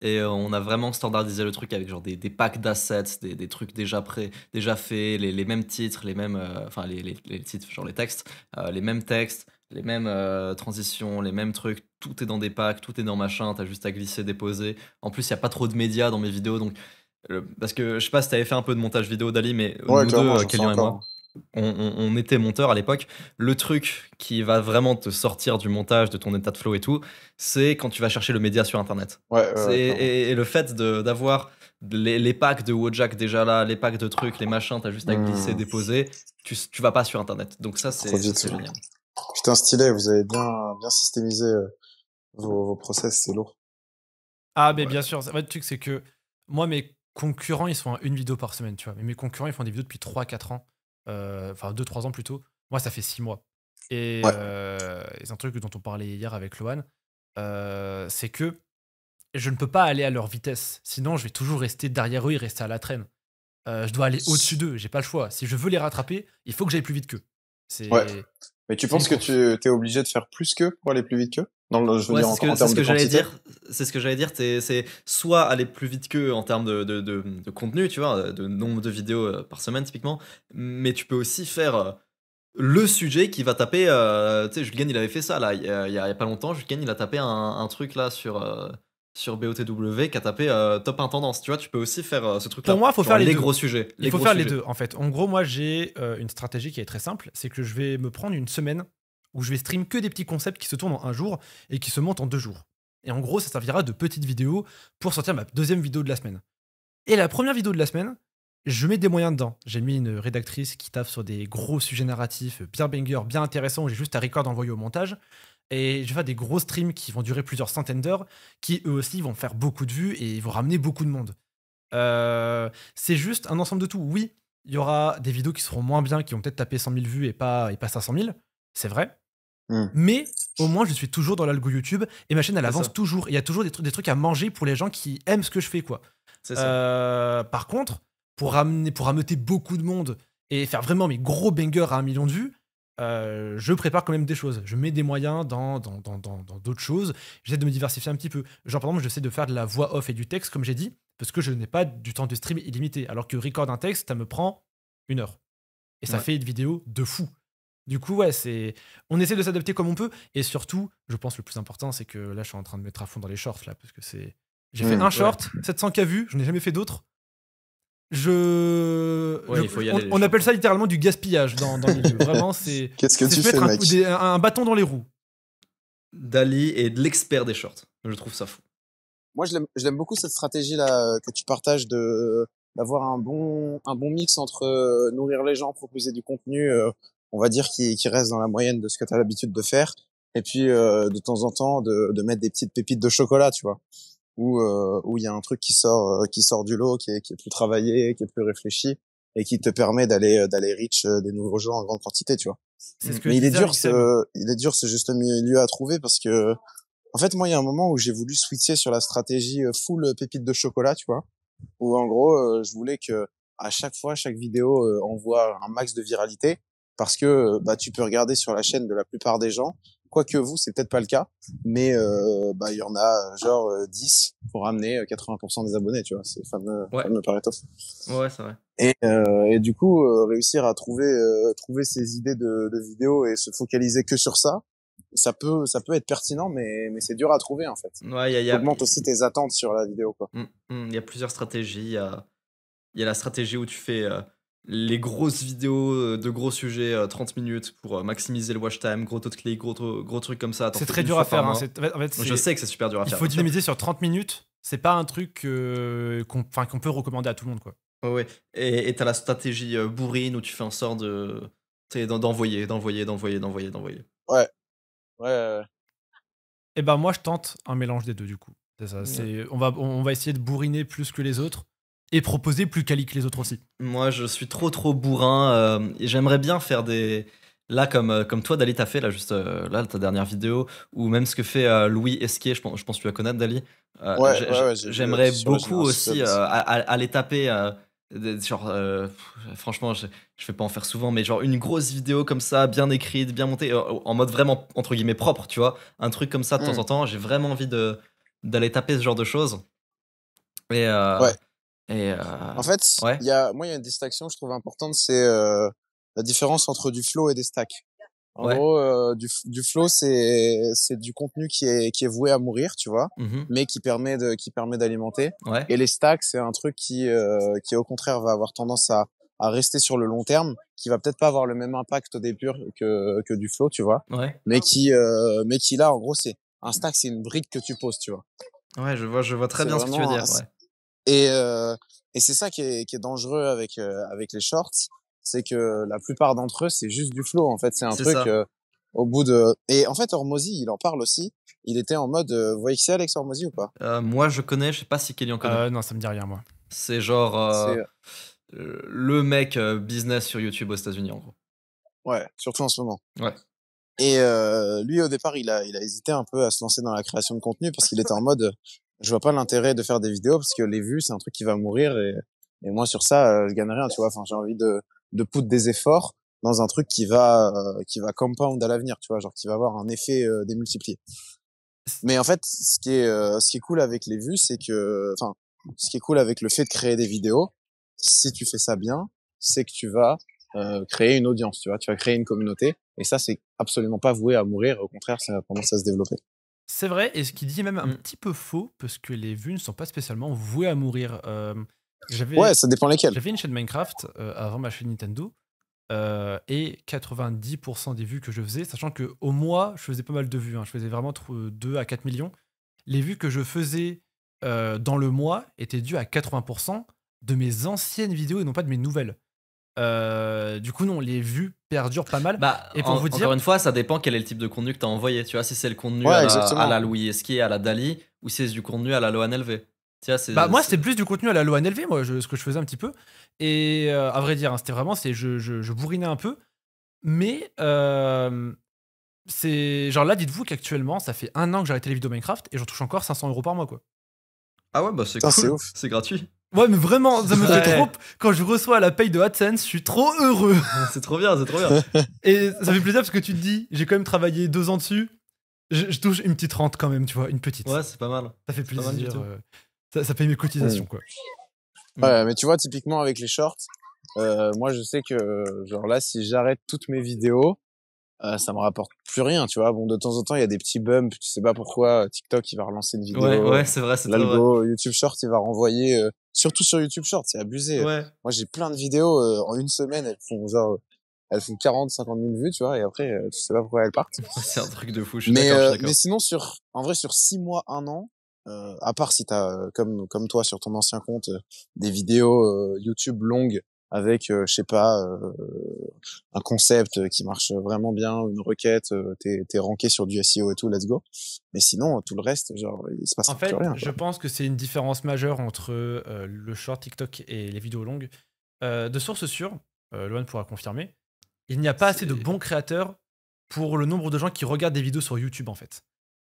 Et euh, on a vraiment standardisé le truc avec genre des, packs d'assets, des, trucs déjà prêts, déjà faits, les, mêmes titres, les mêmes, euh, enfin les, titres, genre les textes, euh, les mêmes textes, les mêmes transitions, les mêmes trucs. Tout est dans des packs, tout est dans machin. T'as juste à glisser, déposer. En plus, il y a pas trop de médias dans mes vidéos, donc parce que je sais pas si t'avais fait un peu de montage vidéo Dali, mais nous deux, Kélian moi, on, était monteur à l'époque, le truc qui va vraiment te sortir du montage, de ton état de flow et tout, c'est quand tu vas chercher le média sur Internet. et, le fait d'avoir les, packs de Wojak déjà là, les packs de trucs, les machins, t'as juste à mmh. glisser, déposer, tu, vas pas sur Internet. Donc ça, c'est génial. Putain, stylé, vous avez bien, bien systémisé euh, vos, process, c'est lourd. Ah, mais bien sûr, le truc, c'est que moi, mes concurrents, ils font une vidéo par semaine, tu vois. Mais mes concurrents, ils font des vidéos depuis 3-4 ans. Euh, enfin 2-3 ans plus tôt. Moi, ça fait six mois. Et euh, c'est un truc dont on parlait hier avec Loane, euh, c'est que je ne peux pas aller à leur vitesse. Sinon, je vais toujours rester derrière eux et rester à la traîne. je dois aller au-dessus d'eux, j'ai pas le choix. Si je veux les rattraper, il faut que j'aille plus vite qu'eux. Mais tu penses que tu es obligé de faire plus qu'eux pour aller plus vite qu'eux ce que j'allais dire. C'est ce que j'allais dire. c'est soit aller plus vite qu'eux en termes de, de, contenu, tu vois, de nombre de vidéos euh, par semaine typiquement, mais tu peux aussi faire euh, le sujet qui va taper. Euh, tu sais, Julien, il avait fait ça là, il y, a, pas longtemps. Julien, il a tapé un, truc là sur. sur BOTW qui a tapé top 1 tendance. Tu vois, tu peux aussi faire ce truc-là. Pour moi, il faut faire les, gros sujets. il faut faire les deux, en fait. En gros, moi, j'ai une stratégie qui est très simple c'est que je vais me prendre une semaine où je vais stream que des petits concepts qui se tournent en un jour et qui se montent en deux jours. Et en gros, ça servira de petite vidéo pour sortir ma deuxième vidéo de la semaine. Et la première vidéo de la semaine, je mets des moyens dedans. J'ai mis une rédactrice qui taffe sur des gros sujets narratifs bien banger, bien intéressant où j'ai juste à record envoyé au montage. Et je vais faire des gros streams qui vont durer plusieurs centaines d'heures, qui eux aussi vont faire beaucoup de vues et vont ramener beaucoup de monde. Euh, c'est juste un ensemble de tout. Oui, il y aura des vidéos qui seront moins bien, qui vont peut-être taper 100 000 vues et pas, et pas 500 000 c'est vrai. Hmm. Mais au moins, je suis toujours dans l'algo YouTube et ma chaîne, elle avance toujours. Il y a toujours des, trucs, des trucs à manger pour les gens qui aiment ce que je fais, quoi. Euh, par contre, pour amener, pour ameuter beaucoup de monde et faire vraiment mes gros bangers à un million de vues, euh, je prépare quand même des choses. Je mets des moyens dans d'autres choses. J'essaie de me diversifier un petit peu. Genre, par exemple, j'essaie de faire de la voix off et du texte, comme j'ai dit, parce que je n'ai pas du temps de stream illimité. Alors que record un texte, ça me prend une heure. Et ça fait une vidéo de fou. Du coup, ouais, c'est. On essaie de s'adapter comme on peut. Et surtout, je pense le plus important, c'est que là, je suis en train de mettre à fond dans les shorts, là, parce que c'est. J'ai fait mmh, un short, 700K vues, je n'ai jamais fait d'autres. Je. on, appelle ça littéralement du gaspillage dans, le <laughs> Vraiment, c'est. Qu'est-ce que tu fais, un, un, bâton dans les roues. Dali est l'expert des shorts. Je trouve ça fou. Moi, je l'aime beaucoup cette stratégie-là euh, que tu partages de euh, d'avoir un bon un bon mix entre euh, nourrir les gens, proposer du contenu, on va dire, qui, qui reste dans la moyenne de ce que tu as l'habitude de faire. Et puis, euh, de temps en temps, de, de, mettre des petites pépites de chocolat, tu vois, où euh, où il y a un truc qui sort euh, qui sort du lot, qui est, qui est plus travaillé, qui est plus réfléchi, et qui te permet d'aller d'aller riche des nouveaux gens en grande quantité, tu vois. Mais hein, il est, dur, c'est il est dur c'est juste milieu à trouver parce que, en fait, moi, il y a un moment où j'ai voulu switcher sur la stratégie full pépites de chocolat, tu vois, où en gros, je voulais que à chaque fois, chaque vidéo envoie un max de viralité parce que euh, bah, tu peux regarder sur la chaîne de la plupart des gens. Quoique vous, c'est peut-être pas le cas, mais euh, bah il y en a euh, genre 10 euh, pour amener 80% des abonnés, tu vois, c'est fameux, ouais. fameux Pareto. Ouais, c'est vrai. Et, euh, et du coup, réussir à trouver trouver ces idées de, de vidéos et se focaliser que sur ça, ça peut ça peut être pertinent mais mais c'est dur à trouver en fait. Ouais, y a, y a... Augmente aussi tes attentes sur la vidéo quoi. Hum, hum, il y a plusieurs stratégies. Il y, a... y a, la stratégie où tu fais les grosses vidéos euh, de gros sujets, 30 euh, minutes pour euh, maximiser le watch time, gros taux de clics gros, gros trucs comme ça. C'est très dur à faire. Hein, je sais que c'est super dur à faire. Il faut dynamiser sur 30 minutes. C'est pas un truc qu'on peut recommander à tout le monde. Quoi. ouais. Et t'as la stratégie bourrine où tu fais en sorte de d'envoyer, d'envoyer, d'envoyer, d'envoyer, d'envoyer. Ouais. Ouais. Et eh ben moi je tente un mélange des deux du coup. On va on va essayer de bourriner plus que les autres et proposer plus quali que les autres aussi. Moi, je suis trop trop bourrin euh, et j'aimerais bien faire des là comme euh, comme toi Dali t'as fait là juste euh, là ta dernière vidéo ou même ce que fait Louis Esquier, je pense, je pense que tu la connais, Dali. Ouais, ouais, ouais, j'aimerais beaucoup aussi aller taper genre franchement je, je vais pas en faire souvent mais genre une grosse vidéo comme ça bien écrite bien montée en mode vraiment entre guillemets propre tu vois un truc comme ça de temps mm. en temps j'ai vraiment envie de d'aller taper ce genre de choses et ouais et euh, En fait, y a, moi, il y a une distinction que je trouve importante, c'est euh, la différence entre du flow et des stacks. En gros, euh, du, du flow, c'est c'est du contenu qui est qui est voué à mourir, tu vois, mmh mais qui permet de qui permet d'alimenter. Et les stacks, c'est un truc qui euh, qui au contraire va avoir tendance à à rester sur le long terme, qui va peut-être pas avoir le même impact au début que que du flow, tu vois, mais qui euh, mais qui là, en gros, c'est un stack, c'est une brique que tu poses, tu vois. Ouais, je vois, je vois très bien ce que tu veux dire. ouais. Et, euh, et c'est ça qui est, dangereux avec, euh, avec les shorts, c'est que la plupart d'entre eux, c'est juste du flow. En fait, c'est un truc euh, au bout de. Et en fait, Hormozy, il en parle aussi. Il était en mode. vous voyez que c'est Alex Hormozy ou pas Moi, je connais. Je sais pas si Kélian connaît. non, ça me dit rien, moi. C'est genre le mec business sur YouTube aux États-Unis, en gros. Ouais, surtout en ce moment. Ouais. Et lui, au départ, il a, il a hésité un peu à se lancer dans la création de contenu parce qu'il était en mode je vois pas l'intérêt de faire des vidéos parce que les vues, c'est un truc qui va mourir et, moi sur ça, euh, je gagne rien, tu vois. Enfin, j'ai envie de de poudre des efforts dans un truc qui va euh, qui va compound à l'avenir, tu vois, genre qui va avoir un effet euh, démultiplié. Mais en fait, ce qui est ce qui est cool avec les vues, c'est que enfin, ce qui est cool avec le fait de créer des vidéos, si tu fais ça bien, c'est que tu vas créer une audience, tu vois, tu vas créer une communauté et ça c'est absolument pas voué à mourir, au contraire, ça va commencer à se développer. C'est vrai, et ce qu'il dit est même un mmh. petit peu faux, parce que les vues ne sont pas spécialement vouées à mourir. ouais, ça dépend lesquelles. J'avais une chaîne Minecraft euh, avant ma chaîne Nintendo, euh, et 90% des vues que je faisais, sachant que au mois, je faisais pas mal de vues, hein. je faisais vraiment entre euh, 2 à 4 millions. Les vues que je faisais dans le mois étaient dues à 80% de mes anciennes vidéos et non pas de mes nouvelles. Euh, du coup, non, les vues perdurent pas mal. Bah, et pour vous dire... Encore une fois, ça dépend quel est le type de contenu que tu as envoyé. Tu vois, si c'est le contenu à, la, Louis Esquier, à la Dali, ou si c'est du contenu à la Loan LV. bah, moi, c'était plus du contenu à la Loan LV, moi, ce que je faisais un petit peu. Et euh, à vrai dire, hein, c'était vraiment, c'est je, je, bourrinais un peu. Mais euh, c'est genre là, dites-vous qu'actuellement, ça fait un an que j'ai arrêté les vidéos Minecraft et j'en touche encore 500 euros par mois, quoi. Ah ouais, bah c'est cool, c'est gratuit. Ouais, mais vraiment, ça me fait trop. Quand je reçois la paye de AdSense, je suis trop heureux. Ah, c'est trop bien, c'est trop bien. Et ça fait plaisir parce que tu te dis, j'ai quand même travaillé deux ans dessus. Je, touche une petite rente quand même, tu vois, une petite. Ouais, c'est pas mal. Ça fait plaisir. Euh, ça, paye mes cotisations, quoi. Ouais, mais tu vois, typiquement avec les shorts, euh, moi je sais que, genre là, si j'arrête toutes mes vidéos, euh, ça me rapporte plus rien, tu vois. Bon, de temps en temps, il y a des petits bumps, tu sais pas pourquoi. TikTok, il va relancer une vidéo. Ouais, ouais, c'est vrai, c'est L'algo, YouTube Short, il va renvoyer surtout sur YouTube Short, c'est abusé. Moi, j'ai plein de vidéos euh, en une semaine, elles font genre elles font 40 50 000 vues tu vois et après euh, tu sais pas pourquoi elles partent <laughs> c'est un truc de fou je suis mais euh, mais sinon sur en vrai sur six mois un an euh, à part si t'as comme comme toi sur ton ancien compte des vidéos YouTube longues avec, euh, je sais pas, euh, un concept qui marche vraiment bien, une requête, euh, t'es, es ranké sur du SEO et tout, let's go. Mais sinon, tout le reste, genre, il se passe en fait, rien. En fait, je pense que c'est une différence majeure entre le short TikTok et les vidéos longues. de source sûre, Loan pourra confirmer, il n'y a pas assez de bons créateurs pour le nombre de gens qui regardent des vidéos sur YouTube en fait.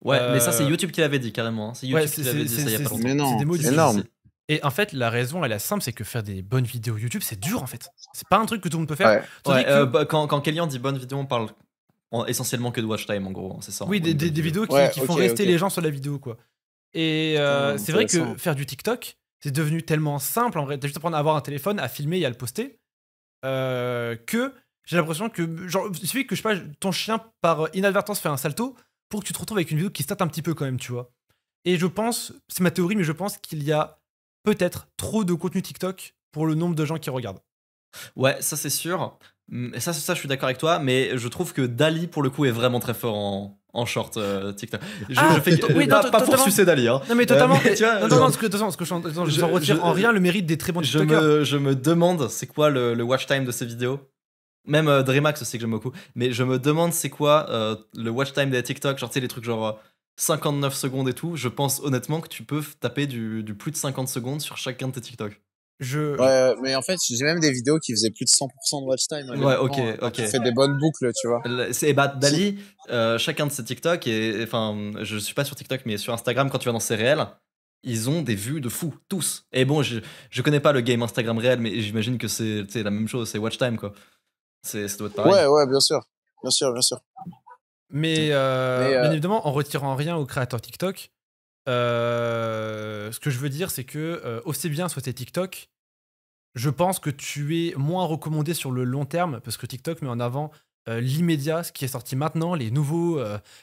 Ouais, mais ça c'est YouTube qui l'avait dit carrément. Hein. C'est YouTube qui l'avait dit ça il y a pas longtemps. C'est énorme. Et en fait, la raison, elle est simple, c'est que faire des bonnes vidéos YouTube, c'est dur en fait. C'est pas un truc que tout le monde peut faire. Euh, bah, quand, quand Kélian dit bonne vidéo, on parle essentiellement que de watch time en gros, hein, c'est ça. Oui, des, euh, vidéos qui, font rester les gens sur la vidéo quoi. Et c'est euh, vrai que faire du TikTok, c'est devenu tellement simple en vrai. T'as juste à prendre à avoir un téléphone, à filmer et à le poster que j'ai l'impression que genre il suffit que je sais pas, ton chien par inadvertance fait un salto pour que tu te retrouves avec une vidéo qui se un petit peu quand même, tu vois. Et je pense, c'est ma théorie, mais je pense qu'il y a peut-être trop de contenu TikTok pour le nombre de gens qui regardent. Ouais, ça c'est sûr. Mm, ça, ça, je suis d'accord avec toi, mais je trouve que Dali, pour le coup, est vraiment très fort en, en short euh, TikTok. Je, ah, fais, oui, pas, pas pour sucer Dali. Hein. Non, mais totalement. Euh, non, non, je, je, retire en rien le mérite des très bons je me, je me demande, c'est quoi le, watch time de ces vidéos Même euh, Dreamax, c'est que j'aime beaucoup. Mais je me demande, c'est quoi le watch time des TikTok Genre, tu sais, les trucs genre 59 secondes et tout, je pense honnêtement que tu peux taper du, plus de 50 secondes sur chacun de tes TikTok. Je... Ouais, mais en fait, j'ai même des vidéos qui faisaient plus de 100% de watch time. Hein, ouais, ok, ok. Tu fais des bonnes boucles, tu vois. Et bah, Dali, euh, chacun de ses TikTok, et enfin, je suis pas sur TikTok, mais sur Instagram, quand tu vas dans ses réels, ils ont des vues de fou, tous. Et bon, je, je connais pas le game Instagram réel, mais j'imagine que c'est la même chose, c'est watch time, quoi. c'est doit être pareil. Ouais, ouais, bien sûr. Bien sûr, bien sûr. Mm. Euh, Mais, bien euh, évidemment, en retirant rien aux créateurs TikTok, euh, ce que je veux dire, c'est que aussi bien soit tes TikTok, je pense que tu es moins recommandé sur le long terme parce que TikTok met en avant l'immédiat, ce qui est sorti maintenant, les nouveaux,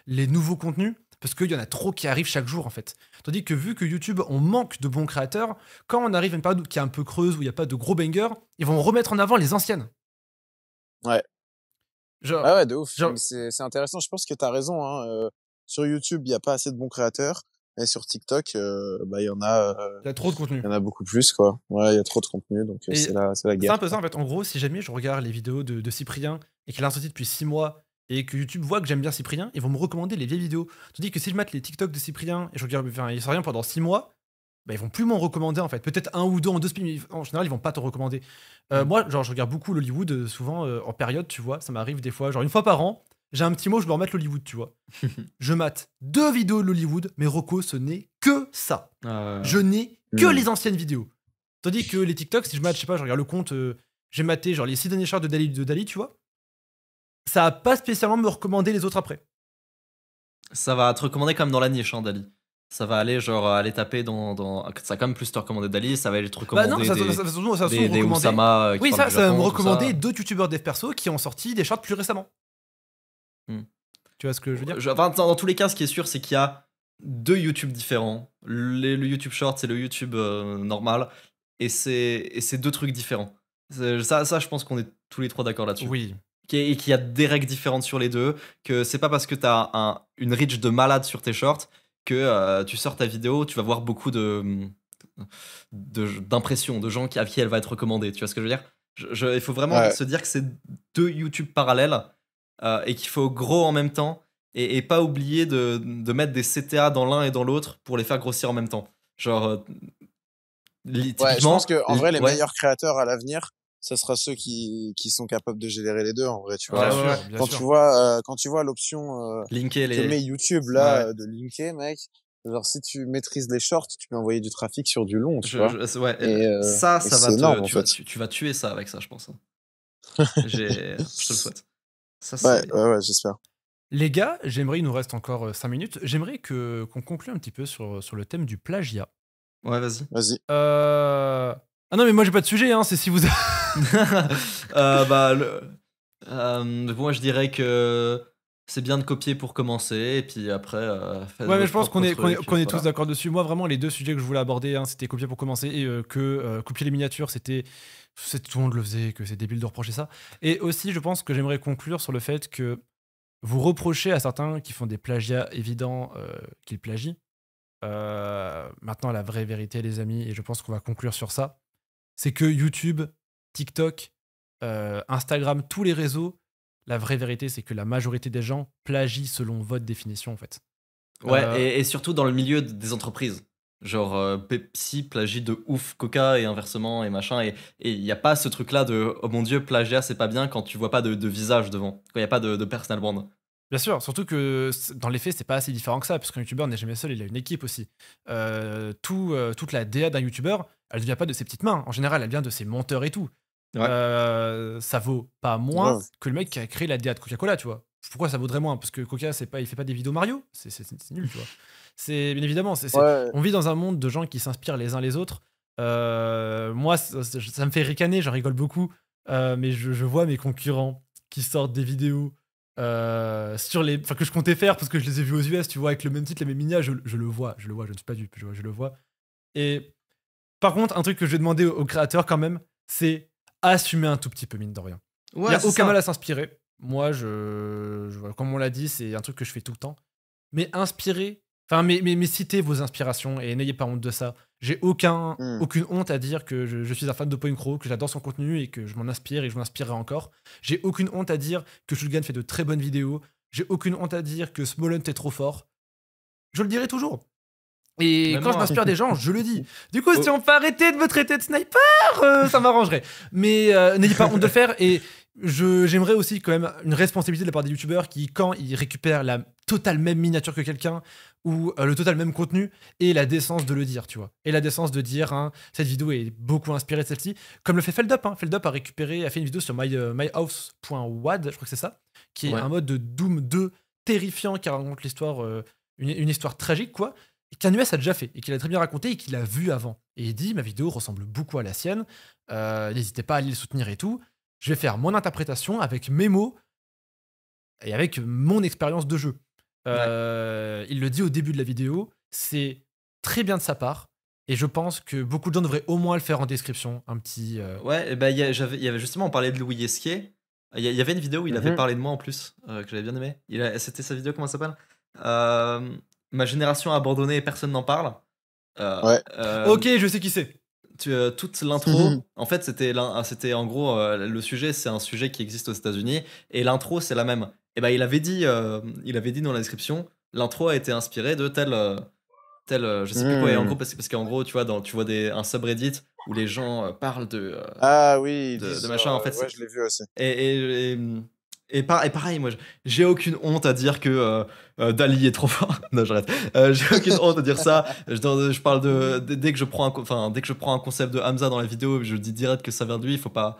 les nouveaux contenus, parce qu'il y en a trop qui arrivent chaque jour en fait. Tandis que vu que YouTube, on manque de bons créateurs, quand on arrive à une période qui est un peu creuse, où il n'y a pas de gros bangers, ils vont remettre en avant les anciennes. Ouais. Ah ouais, de ouf. C'est intéressant. Je pense que t'as raison. Hein, euh, sur YouTube, il y a pas assez de bons créateurs. Et sur TikTok, euh, bah il y en a. Euh, il y a trop de contenu. Il y en a beaucoup plus quoi. Ouais, il y a trop de contenu, donc c'est la, la guerre. C'est un peu ça en fait. En gros, si jamais je regarde les vidéos de, Cyprien et qu'il a sorti depuis 6 mois et que YouTube voit que j'aime bien Cyprien, ils vont me recommander les vieilles vidéos. Tu dis que si je mate les TikTok de Cyprien et je regarde, enfin, il sort rien pendant 6 mois, bah, ils vont plus m'en recommander en fait. Peut-être un ou deux en deux spins, en général, ils vont pas te recommander. Euh, mm. Moi, genre, je regarde beaucoup l'Hollywood, euh, souvent euh, en période, tu vois. Ça m'arrive des fois, genre une fois par an, j'ai un petit mot, je dois remettre l'Hollywood, tu vois. <laughs> je mate deux vidéos de l'Hollywood, mais Rocco, ce n'est que ça. Ah. Je n'ai que mm. les anciennes vidéos. Tandis que les TikToks si je mate, je sais pas, je regarde le compte, j'ai maté genre les six derniers chars de Dali, de Dali, tu vois. Ça a pas spécialement me recommander les autres après. Ça va te recommander comme dans la niche, hein, Dali ça va aller genre euh, aller taper dans, dans... ça va quand même plus te recommander Dali ça va aller te recommander bah non, ça, des, ça, ça, oui ça, va me recommander deux youtubeurs dev perso qui ont sorti des shorts plus récemment hmm. tu vois ce que je veux dire enfin, dans, tous les cas ce qui est sûr c'est qu'il y a deux YouTube différents le, YouTube Short c'est le YouTube euh, normal et c'est deux trucs différents ça, ça je pense qu'on est tous les trois d'accord là-dessus oui et qu'il y a des règles différentes sur les deux, que c'est pas parce que t'as un, une reach de malade sur tes shorts que euh, tu sors ta vidéo, tu vas voir beaucoup de d'impressions, de, gens qui, à qui elle va être recommandée. Tu vois ce que je veux dire Il faut vraiment se dire que c'est deux YouTube parallèles euh, et qu'il faut gros en même temps et, pas oublier de, mettre des CTA dans l'un et dans l'autre pour les faire grossir en même temps. Genre, euh, je pense que en vrai, les meilleurs créateurs à l'avenir, ça sera ceux qui, qui sont capables de générer les deux en vrai tu vois quand, Tu vois, euh, quand tu vois l'option euh, linker les... YouTube là euh, de linker mec genre si tu maîtrises les shorts tu peux envoyer du trafic sur du long tu vois euh, ça ça va te, tu, vas, tuer ça avec ça je pense hein. <laughs> je te le souhaite ça, ouais, ouais, ouais j'espère les gars, j'aimerais, il nous reste encore 5 minutes, j'aimerais que qu'on conclue un petit peu sur, sur le thème du plagiat. Ouais, vas-y. Vas-y. Euh, ah non, mais moi j'ai pas de sujet, hein, c'est si vous. <laughs> Euh, bah, le... Euh, moi je dirais que c'est bien de copier pour commencer et puis après. Euh, ouais, mais je pense qu'on est, qu'on est, tous d'accord dessus. Moi, vraiment, les deux sujets que je voulais aborder, hein, c'était copier pour commencer et que copier les miniatures, c'était. Tout le monde le faisait, que c'est débile de reprocher ça. Et aussi, je pense que j'aimerais conclure sur le fait que vous reprochez à certains qui font des plagiats évidents qu'ils plagient. maintenant, la vraie vérité, les amis, et je pense qu'on va conclure sur ça, c'est que YouTube, TikTok, euh, Instagram, tous les réseaux, la vraie vérité, c'est que la majorité des gens plagient selon votre définition, en fait. Ouais, euh, et, surtout dans le milieu des entreprises. Genre euh, Pepsi plagie de ouf Coca et inversement et machin. Et il n'y a pas ce truc-là de oh mon dieu, plagiat, c'est pas bien quand tu vois pas de, visage devant, quand il n'y a pas de, personal brand. Bien sûr, surtout que dans les faits, c'est pas assez différent que ça, qu'un YouTuber n'est jamais seul, il a une équipe aussi. toute la DA d'un YouTuber elle vient pas de ses petites mains. En général, elle vient de ses monteurs et tout. Euh, ça vaut pas moins que le mec qui a créé la DA de Coca-Cola, tu vois. Pourquoi ça vaudrait moins Parce que Coca, c'est pas, il fait pas des vidéos Mario. C'est, nul, tu vois. C'est bien évidemment. On vit dans un monde de gens qui s'inspirent les uns les autres. Euh, moi, ça, me fait ricaner. J'en rigole beaucoup, euh, mais je, vois mes concurrents qui sortent des vidéos euh, sur les, que je comptais faire parce que je les ai vus aux US, tu vois, avec le même titre, les même Je, le vois, je le vois. Je ne suis pas dupe, je le vois. Et par contre, un truc que je vais demander aux, créateurs quand même, c'est assumer un tout petit peu, mine de rien. Il n'y a aucun mal à s'inspirer. Moi, je, comme on l'a dit, c'est un truc que je fais tout le temps. Mais inspirez, enfin, mais, citez vos inspirations et n'ayez pas honte de ça. J'ai aucun, hmm. aucune honte à dire que je, suis un fan de Point que j'adore son contenu et que je m'en inspire et que je m'inspirerai encore. J'ai aucune honte à dire que Shulgan fait de très bonnes vidéos. J'ai aucune honte à dire que Smolent est trop fort. Je le dirai toujours. Et quand je m'inspire des gens, je le dis. <laughs> Du coup, si oh. on peut arrêter de me traiter de sniper, euh, ça m'arrangerait. Mais euh, n'ayez pas honte de le faire. Et j'aimerais aussi quand même une responsabilité de la part des youtubeurs qui, quand ils récupèrent la totale même miniature que quelqu'un ou euh, le total même contenu, et la décence de le dire, tu vois. Et la décence de dire, hein, cette vidéo est beaucoup inspirée de celle-ci, comme le fait Feldup. Hein. Feldup a récupéré, a fait une vidéo sur my, myhouse.wad, je crois que c'est ça, qui est un mode de Doom 2 terrifiant qui raconte l'histoire, une histoire tragique, quoi et qu'un a déjà fait, et qu'il a très bien raconté, et qu'il a vu avant. Et il dit, ma vidéo ressemble beaucoup à la sienne, euh, n'hésitez pas à aller le soutenir et tout. Je vais faire mon interprétation avec mes mots et avec mon expérience de jeu. Euh, il le dit au début de la vidéo, c'est très bien de sa part, et je pense que beaucoup de gens devraient au moins le faire en description, un petit. Euh, ouais, bah, y, y avait, justement, on parlait de Louis Esquier. Il y, avait une vidéo où il avait mhm. parlé de moi en plus, que j'avais bien aimé. C'était sa vidéo, comment ça s'appelle ma génération a abandonné et personne n'en parle. Euh, ouais. Euh, ok, je sais qui c'est. Euh, toute l'intro, mhm. en fait, c'était, c'était en gros le sujet, c'est un sujet qui existe aux États-Unis et l'intro, c'est la même. Et eh ben, il avait dit, il avait dit dans la description, l'intro a été inspirée de tel, tel, je sais plus quoi. Et en mhm. gros, parce, parce qu'en gros, tu vois, dans, tu vois des, un subreddit où les gens parlent de, ah oui, de, machin. en fait, je l'ai vu aussi. et, et hum, et, pareil, moi, j'ai aucune honte à dire que euh, euh, Dali est trop fort. <laughs> non, je euh, j'ai aucune honte à dire ça. Je, parle de, dès que je prends, un, enfin, dès que je prends un concept de Hamza dans la vidéo, je dis direct que ça vient de lui. Faut pas,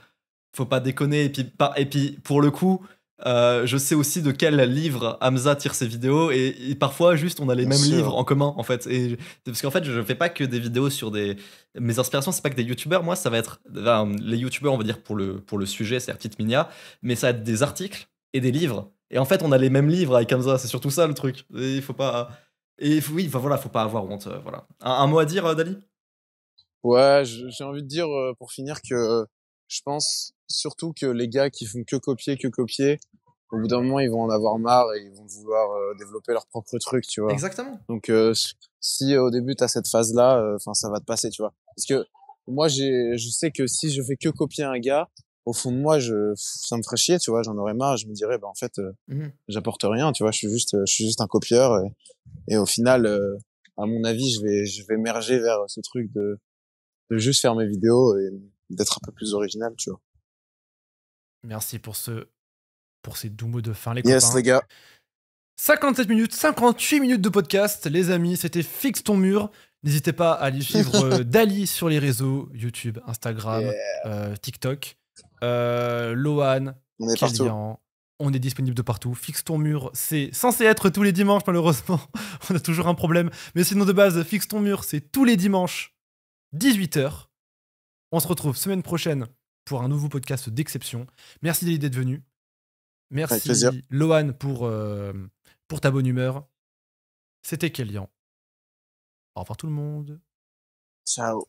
faut pas déconner. Et puis, et puis, pour le coup, euh, je sais aussi de quel livre Hamza tire ses vidéos et, parfois juste on a les mêmes livres en commun en fait. Et, parce qu'en fait je fais pas que des vidéos sur des mes inspirations c'est pas que des youtubeurs moi ça va être les youtubeurs on va dire pour le pour le sujet c'est petite Minia mais ça va être des articles et des livres et en fait on a les mêmes livres avec Hamza c'est surtout ça le truc. il faut pas et oui enfin voilà faut pas avoir honte euh, voilà. un mot à dire euh, Dali. Ouais j'ai envie de dire pour finir que je pense surtout que les gars qui font que copier, que copier, au bout d'un moment, ils vont en avoir marre et ils vont vouloir euh, développer leur propre truc, tu vois. Exactement. Donc, euh, si euh, au début, tu as cette phase-là, enfin, ça va te passer, tu vois. Parce que moi, je sais que si je fais que copier un gars, au fond de moi, je, ça me ferait chier, tu vois, j'en aurais marre, je me dirais, bah, en fait, mmh j'apporte rien, tu vois, je suis juste, je suis juste un copieur et, au final, à mon avis, je vais, je vais merger vers ce truc de, de juste faire mes vidéos et, d'être un peu plus original, tu vois. Merci pour ce pour ces doux mots de fin, les yes, les gars. 57 minutes, 58 minutes de podcast, les amis. C'était Fixe ton mur. N'hésitez pas à aller suivre euh, <laughs> Dali sur les réseaux YouTube, Instagram, euh, TikTok. Euh, Lohan, on est On est disponible de partout. Fixe ton mur, c'est censé être tous les dimanches, malheureusement. <laughs> on a toujours un problème. Mais sinon, de base, Fixe ton mur, c'est tous les dimanches, 18h. On se retrouve semaine prochaine pour un nouveau podcast d'exception. Merci d'être venu. Merci Lohan pour, euh, pour ta bonne humeur. C'était Kélian. Au revoir tout le monde. Ciao.